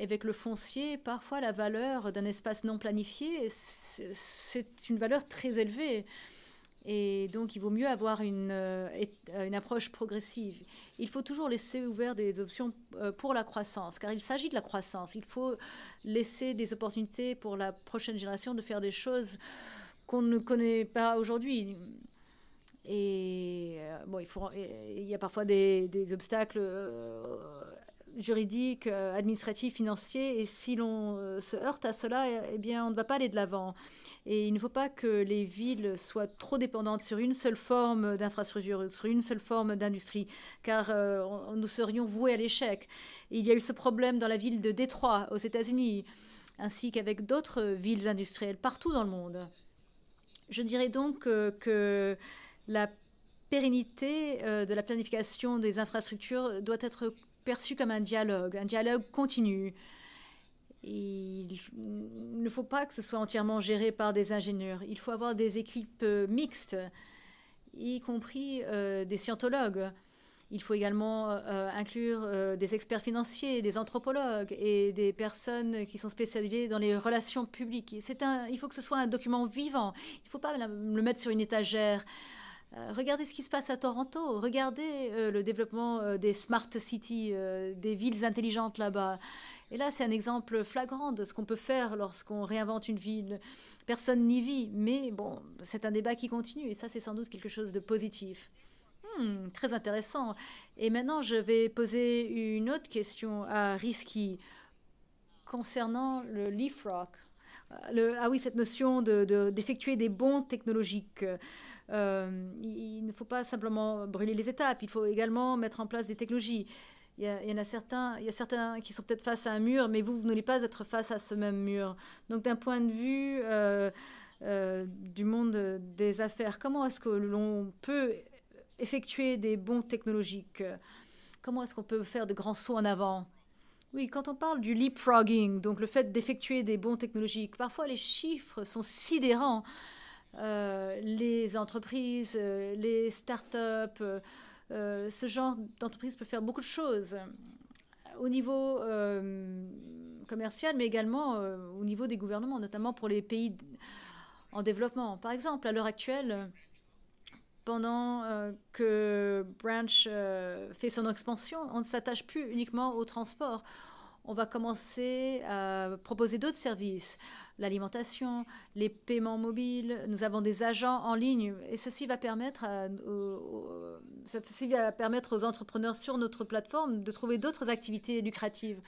Avec le foncier, parfois la valeur d'un espace non planifié, c'est une valeur très élevée. Et donc, il vaut mieux avoir une, euh, euh, une, approche progressive. Il faut toujours laisser ouvert des options euh, pour la croissance, car il s'agit de la croissance. Il faut laisser des opportunités pour la prochaine génération de faire des choses qu'on ne connaît pas aujourd'hui. Et bon, il, faut, il, y a parfois des, des obstacles juridique, euh, administratif, financiers, et si l'on euh, se heurte à cela, eh, eh bien, on ne va pas aller de l'avant. Et il ne faut pas que les villes soient trop dépendantes sur une seule forme d'infrastructure, sur une seule forme d'industrie, car euh, nous serions voués à l'échec. Il y a eu ce problème dans la ville de Détroit, aux États-Unis, ainsi qu'avec d'autres villes industrielles partout dans le monde. Je dirais donc que la pérennité de la planification des infrastructures doit être perçu comme un dialogue, un dialogue continu. il ne faut pas que ce soit entièrement géré par des ingénieurs. Il faut avoir des équipes euh, mixtes, y compris euh, des scientologues. Il faut également euh, inclure des experts financiers, des anthropologues et des personnes qui sont spécialisées dans les relations publiques. il faut que ce soit un document vivant. Il ne faut pas le mettre sur une étagère euh, regardez ce qui se passe à Toronto, regardez euh, le développement euh, des smart cities, des villes intelligentes là-bas. Et là, c'est un exemple flagrant de ce qu'on peut faire lorsqu'on réinvente une ville. Personne n'y vit, mais bon, c'est un débat qui continue et ça, c'est sans doute quelque chose de positif. Hmm, très intéressant. Et maintenant, je vais poser une autre question à Risky concernant le leaf LeafRock. ah oui, cette notion d'effectuer des bons technologiques. Euh, il ne faut pas simplement brûler les étapes, il faut également mettre en place des technologies. Il y, en a certains, il y a certains qui sont peut-être face à un mur, mais vous, vous n'allez pas être face à ce même mur. Donc d'un point de vue euh, euh, du monde des affaires, comment est-ce que l'on peut effectuer des bons technologiques Comment est-ce qu'on peut faire de grands sauts en avant oui, quand on parle du leapfrogging, donc le fait d'effectuer des bons technologiques, parfois les chiffres sont sidérants. Euh, les entreprises, euh, les startups, euh, ce genre d'entreprise peut faire beaucoup de choses au niveau commercial, mais également au niveau des gouvernements, notamment pour les pays en développement. Par exemple, à l'heure actuelle, pendant que Branch fait son expansion, on ne s'attache plus uniquement au transport. On va commencer à proposer d'autres services l'alimentation, les paiements mobiles. Nous avons des agents en ligne et ceci va permettre, à, aux, va permettre aux entrepreneurs sur notre plateforme de trouver d'autres activités lucratives.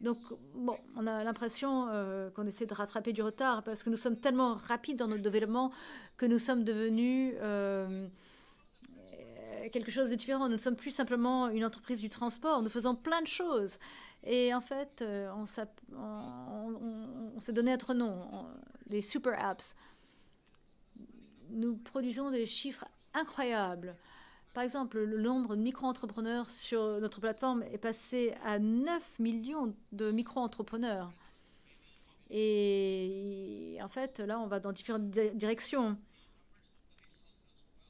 Donc, bon, on a l'impression euh, qu'on essaie de rattraper du retard parce que nous sommes tellement rapides dans notre développement que nous sommes devenus euh, quelque chose de différent. Nous ne sommes plus simplement une entreprise du transport, nous faisons plein de choses. Et en fait, euh, on, s'est donné notre nom, euh, les super apps. Nous produisons des chiffres incroyables. Par exemple, le nombre de micro-entrepreneurs sur notre plateforme est passé à 9 millions de micro-entrepreneurs. Et en fait, là, on va dans différentes directions.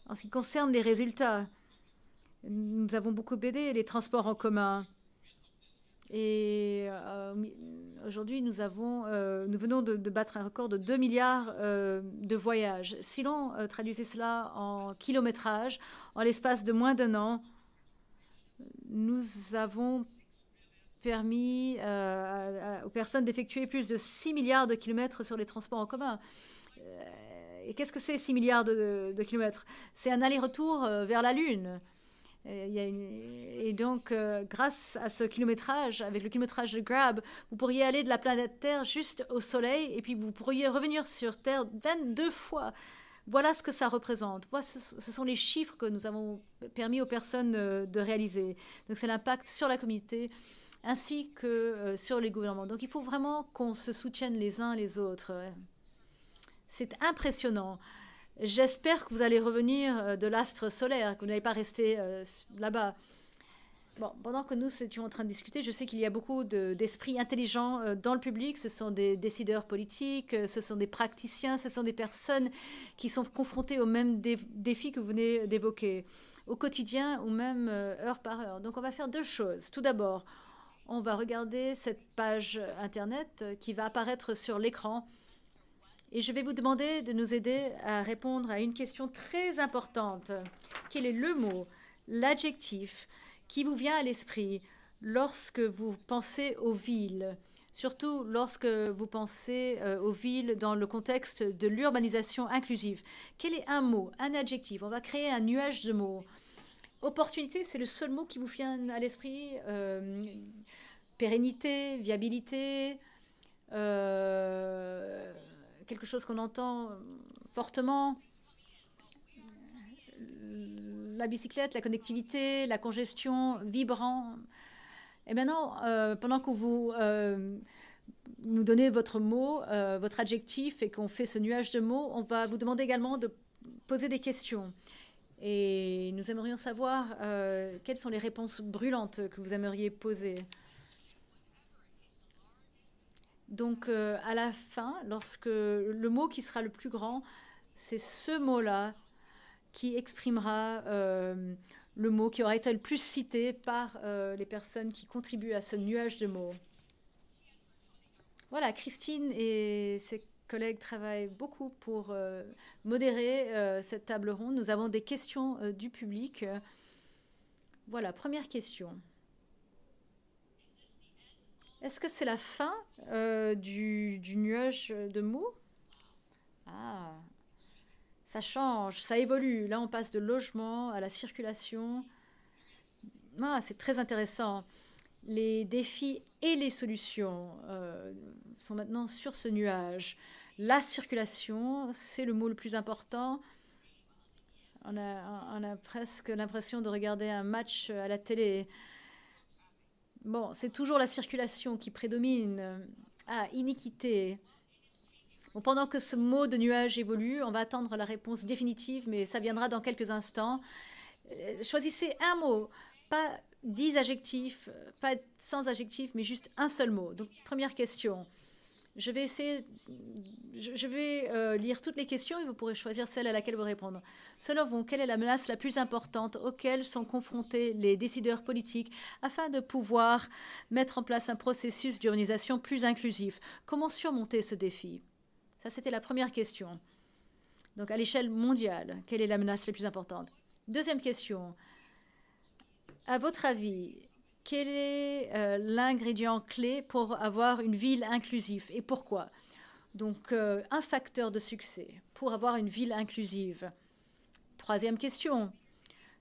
En ce qui concerne les résultats, nous avons beaucoup aidé les transports en commun. Et euh, aujourd'hui, nous, avons, euh, nous venons de, battre un record de 2 milliards euh, de voyages. Si l'on traduisait cela en kilométrage, en l'espace de moins d'un an, nous avons permis aux personnes d'effectuer plus de 6 milliards de kilomètres sur les transports en commun. et qu'est-ce que c'est 6 milliards de kilomètres C'est un aller-retour vers la Lune. Euh, et donc, euh, grâce à ce kilométrage, avec le kilométrage de Grab, vous pourriez aller de la planète Terre juste au Soleil, et puis vous pourriez revenir sur Terre 22 fois. Voilà ce que ça représente. ce, sont les chiffres que nous avons permis aux personnes euh, de réaliser. Donc, c'est l'impact sur la communauté ainsi que sur les gouvernements. Donc, il faut vraiment qu'on se soutienne les uns les autres. C'est impressionnant. J'espère que vous allez revenir euh, de l'astre solaire, que vous n'allez pas rester euh, là-bas. Bon, pendant que nous étions en train de discuter, je sais qu'il y a beaucoup d'esprits intelligents euh, dans le public. Ce sont des décideurs politiques, ce sont des praticiens, ce sont des personnes qui sont confrontées aux mêmes défis que vous venez d'évoquer, au quotidien ou même heure par heure. Donc on va faire deux choses. Tout d'abord, on va regarder cette page Internet qui va apparaître sur l'écran et je vais vous demander de nous aider à répondre à une question très importante. Quel est le mot, l'adjectif qui vous vient à l'esprit lorsque vous pensez aux villes surtout lorsque vous pensez euh, aux villes dans le contexte de l'urbanisation inclusive. Quel est un mot, un adjectif On va créer un nuage de mots. Opportunité, c'est le seul mot qui vous vient à l'esprit. Euh, pérennité, viabilité, euh, quelque chose qu'on entend euh, fortement. La bicyclette, la connectivité, la congestion, vibrant. Et maintenant, euh, pendant que vous euh, nous donnez votre mot, votre adjectif, et qu'on fait ce nuage de mots, on va vous demander également de poser des questions. Et nous aimerions savoir quelles sont les réponses brûlantes que vous aimeriez poser. Donc euh, à la fin, lorsque le mot qui sera le plus grand, c'est ce mot-là qui exprimera euh, le mot qui aura été le plus cité par euh, les personnes qui contribuent à ce nuage de mots. Voilà, Christine et ses collègues travaillent beaucoup pour modérer cette table ronde. Nous avons des questions du public. Voilà, première question. Est-ce que c'est la fin euh, du, nuage de mots Ah, ça change, ça évolue. Là, on passe de logement à la circulation. Ah, c'est très intéressant. Les défis et les solutions euh, sont maintenant sur ce nuage. La circulation, c'est le mot le plus important. On a, on a presque l'impression de regarder un match à la télé. Bon, c'est toujours la circulation qui prédomine. Euh, à iniquité. pendant que ce mot de nuage évolue, on va attendre la réponse définitive, mais ça viendra dans quelques instants. Euh, choisissez un mot, pas dix adjectifs, euh, pas sans adjectifs, mais juste un seul mot. Donc, première question je vais essayer, je, vais euh, lire toutes les questions et vous pourrez choisir celle à laquelle vous répondre. Selon vous, quelle est la menace la plus importante auxquelles sont confrontés les décideurs politiques afin de pouvoir mettre en place un processus d'urbanisation plus inclusif Comment surmonter ce défi Ça, c'était la première question. Donc, à l'échelle mondiale, quelle est la menace la plus importante Deuxième question. À votre avis, quel est euh, l'ingrédient clé pour avoir une ville inclusive et pourquoi Donc, euh, un facteur de succès pour avoir une ville inclusive. Troisième question.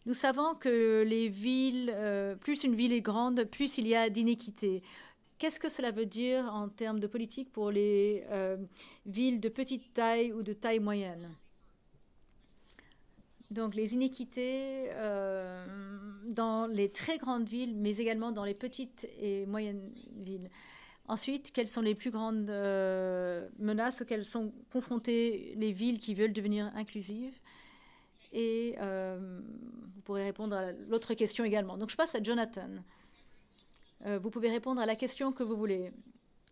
Nous savons que les villes, euh, plus une ville est grande, plus il y a d'inéquité. Qu'est-ce que cela veut dire en termes de politique pour les villes de petite taille ou de taille moyenne donc les inéquités euh, dans les très grandes villes, mais également dans les petites et moyennes villes. Ensuite, quelles sont les plus grandes euh, menaces auxquelles sont confrontées les villes qui veulent devenir inclusives Et euh, vous pourrez répondre à l'autre question également. Donc je passe à Jonathan. vous pouvez répondre à la question que vous voulez.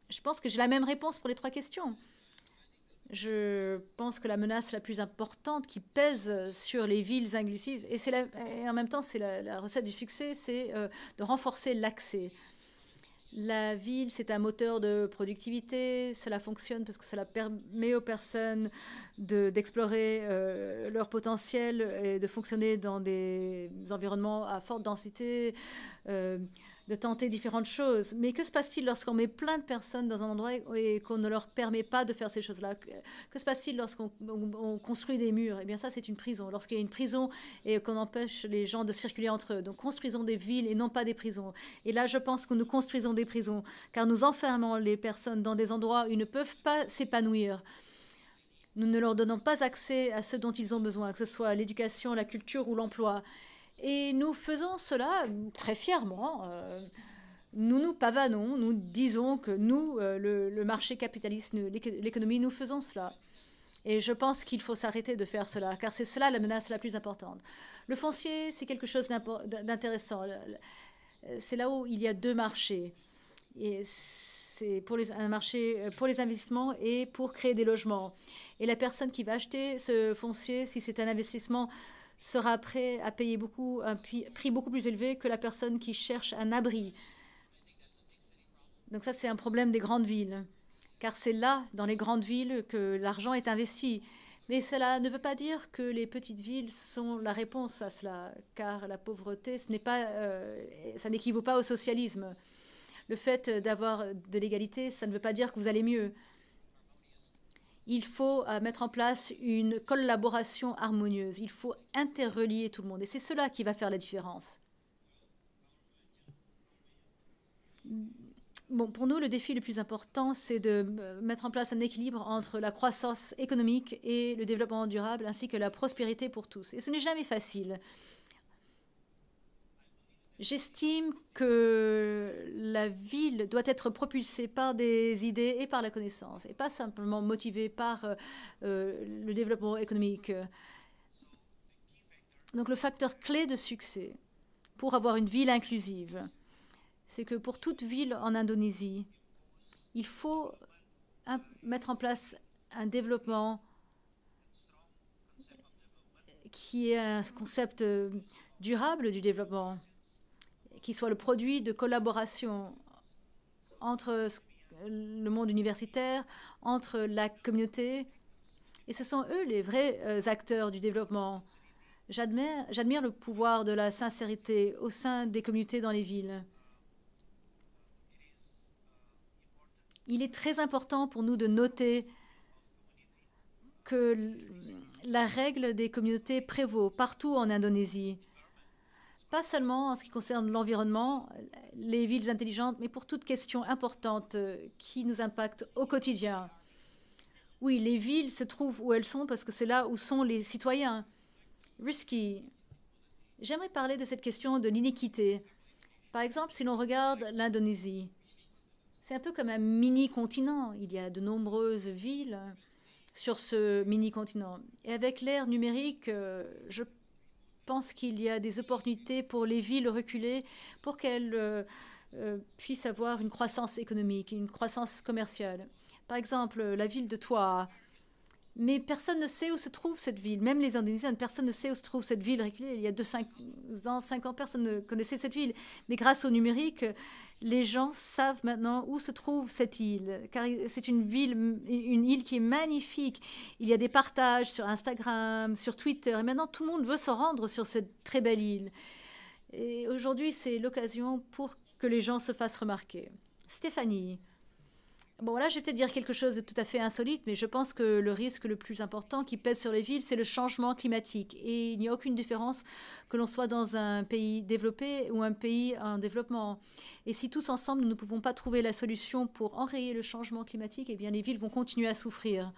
Je pense que j'ai la même réponse pour les trois questions. Je pense que la menace la plus importante qui pèse sur les villes inclusives, et, en même temps c'est la, recette du succès, c'est euh, de renforcer l'accès. La ville, c'est un moteur de productivité, cela fonctionne parce que cela permet aux personnes d'explorer euh, leur potentiel et de fonctionner dans des environnements à forte densité. Euh, de tenter différentes choses. Mais que se passe-t-il lorsqu'on met plein de personnes dans un endroit et qu'on ne leur permet pas de faire ces choses-là Que se passe-t-il lorsqu'on construit des murs Eh bien ça, c'est une prison. Lorsqu'il y a une prison et qu'on empêche les gens de circuler entre eux. Donc construisons des villes et non pas des prisons. Et là, je pense que nous construisons des prisons, car nous enfermons les personnes dans des endroits où ils ne peuvent pas s'épanouir. Nous ne leur donnons pas accès à ce dont ils ont besoin, que ce soit l'éducation, la culture ou l'emploi. Et nous faisons cela euh, très fièrement. Hein, euh. nous nous pavanons, nous disons que nous, euh, le, marché capitaliste, l'économie, nous faisons cela. Et je pense qu'il faut s'arrêter de faire cela, car c'est cela la menace la plus importante. Le foncier, c'est quelque chose d'intéressant. C'est là où il y a deux marchés. Et c'est pour les, un marché pour les investissements et pour créer des logements. Et la personne qui va acheter ce foncier, si c'est un investissement sera prêt à payer beaucoup, un prix beaucoup plus élevé que la personne qui cherche un abri. Donc ça, c'est un problème des grandes villes, car c'est là, dans les grandes villes, que l'argent est investi. Mais cela ne veut pas dire que les petites villes sont la réponse à cela, car la pauvreté, ce n'est pas, euh, ça n'équivaut pas au socialisme. Le fait d'avoir de l'égalité, ça ne veut pas dire que vous allez mieux il faut euh, mettre en place une collaboration harmonieuse, il faut interrelier tout le monde. Et c'est cela qui va faire la différence. Bon, pour nous, le défi le plus important, c'est de euh, mettre en place un équilibre entre la croissance économique et le développement durable, ainsi que la prospérité pour tous. Et ce n'est jamais facile. J'estime que la ville doit être propulsée par des idées et par la connaissance, et pas simplement motivée par euh, euh, le développement économique. Donc le facteur clé de succès pour avoir une ville inclusive, c'est que pour toute ville en Indonésie, il faut mettre en place un développement qui est un concept euh, durable du développement qui soit le produit de collaboration entre le monde universitaire, entre la communauté. Et ce sont eux les vrais euh, acteurs du développement. J'admire le pouvoir de la sincérité au sein des communautés dans les villes. Il est très important pour nous de noter que la règle des communautés prévaut partout en Indonésie pas seulement en ce qui concerne l'environnement, les villes intelligentes, mais pour toute question importante euh, qui nous impacte au quotidien. Oui, les villes se trouvent où elles sont parce que c'est là où sont les citoyens. Risky, j'aimerais parler de cette question de l'iniquité. Par exemple, si l'on regarde l'Indonésie, c'est un peu comme un mini-continent. Il y a de nombreuses villes sur ce mini-continent. Et avec l'ère numérique, euh, je pense... Je pense qu'il y a des opportunités pour les villes reculées pour qu'elles euh, euh, puissent avoir une croissance économique, une croissance commerciale. Par exemple, la ville de Toa. Mais personne ne sait où se trouve cette ville. Même les Indonésiens, personne ne sait où se trouve cette ville reculée. Il y a 2, cinq, ans, cinq ans, personne ne connaissait cette ville. Mais grâce au numérique, les gens savent maintenant où se trouve cette île, car c'est une ville, une île qui est magnifique. Il y a des partages sur Instagram, sur Twitter, et maintenant tout le monde veut se rendre sur cette très belle île. Et aujourd'hui, c'est l'occasion pour que les gens se fassent remarquer. Stéphanie. Bon, là, je vais peut-être dire quelque chose de tout à fait insolite, mais je pense que le risque le plus important qui pèse sur les villes, c'est le changement climatique. Et il n'y a aucune différence que l'on soit dans un pays développé ou un pays en développement. Et si tous ensemble, nous ne pouvons pas trouver la solution pour enrayer le changement climatique, eh bien, les villes vont continuer à souffrir.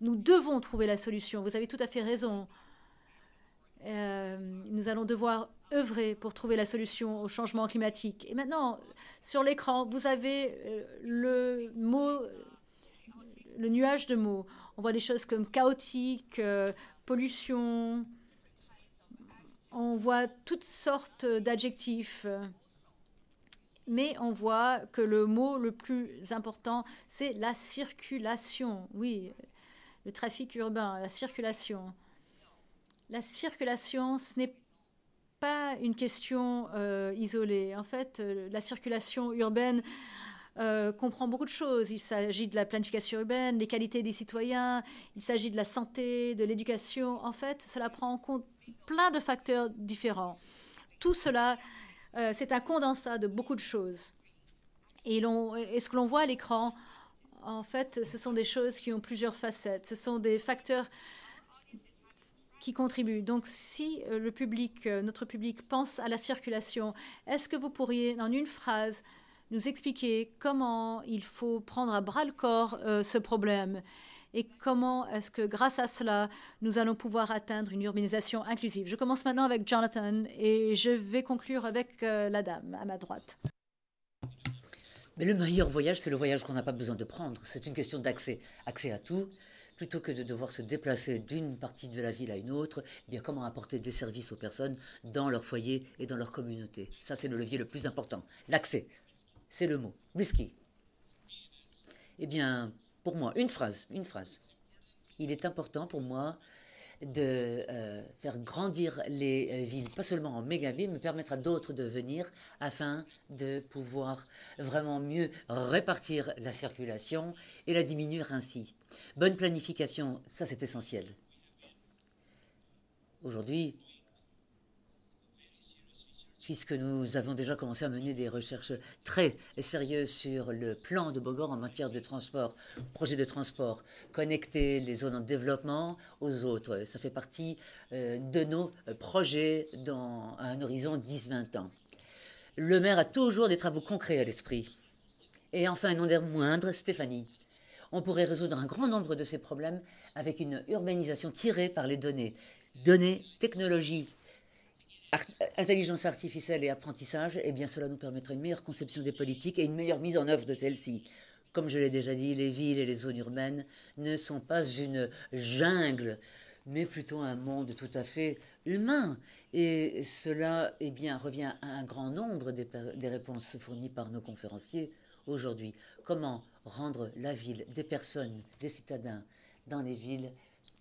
Nous devons trouver la solution. Vous avez tout à fait raison. Euh, nous allons devoir œuvrer pour trouver la solution au changement climatique. Et maintenant, sur l'écran, vous avez euh, le mot, le nuage de mots. On voit des choses comme chaotique, euh, pollution. On voit toutes sortes d'adjectifs. Mais on voit que le mot le plus important, c'est la circulation. Oui, le trafic urbain, la circulation. La circulation, ce n'est pas une question euh, isolée. En fait, euh, la circulation urbaine euh, comprend beaucoup de choses. Il s'agit de la planification urbaine, des qualités des citoyens, il s'agit de la santé, de l'éducation. En fait, cela prend en compte plein de facteurs différents. Tout cela, c'est un condensat de beaucoup de choses. Et, et ce que l'on voit à l'écran, en fait, ce sont des choses qui ont plusieurs facettes. Ce sont des facteurs qui contribuent. Donc si euh, le public, euh, notre public pense à la circulation, est-ce que vous pourriez en une phrase nous expliquer comment il faut prendre à bras le corps euh, ce problème et comment est-ce que grâce à cela, nous allons pouvoir atteindre une urbanisation inclusive. Je commence maintenant avec Jonathan et je vais conclure avec la dame à ma droite. Mais le meilleur voyage, c'est le voyage qu'on n'a pas besoin de prendre. C'est une question d'accès. Accès à tout, plutôt que de devoir se déplacer d'une partie de la ville à une autre, eh bien comment apporter des services aux personnes dans leur foyer et dans leur communauté. Ça, c'est le levier le plus important. L'accès, c'est le mot. Whisky. Eh bien, pour moi, une phrase, une phrase. Il est important pour moi de euh, faire grandir les euh, villes, pas seulement en mégavilles, mais permettre à d'autres de venir afin de pouvoir vraiment mieux répartir la circulation et la diminuer ainsi. Bonne planification, ça c'est essentiel. Aujourd'hui, puisque nous avons déjà commencé à mener des recherches très sérieuses sur le plan de Bogor en matière de transport, projet de transport, connecter les zones en développement aux autres. Ça fait partie euh, de nos euh, projets dans un horizon 10-20 ans. Le maire a toujours des travaux concrets à l'esprit. Et enfin, non des moindre, Stéphanie. On pourrait résoudre un grand nombre de ces problèmes avec une urbanisation tirée par les données. Données, technologies, intelligence artificielle et apprentissage, eh bien cela nous permettra une meilleure conception des politiques et une meilleure mise en œuvre de celles-ci. Comme je l'ai déjà dit, les villes et les zones urbaines ne sont pas une jungle, mais plutôt un monde tout à fait humain. Et cela eh bien, revient à un grand nombre des, des réponses fournies par nos conférenciers aujourd'hui. Comment rendre la ville des personnes, des citadins dans les villes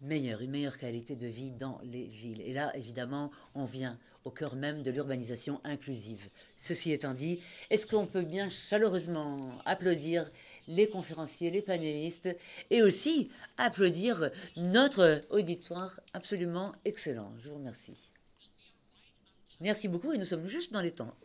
meilleure, une meilleure qualité de vie dans les villes. Et là, évidemment, on vient au cœur même de l'urbanisation inclusive. Ceci étant dit, est-ce qu'on peut bien chaleureusement applaudir les conférenciers, les panélistes et aussi applaudir notre auditoire absolument excellent Je vous remercie. Merci beaucoup et nous sommes juste dans les temps.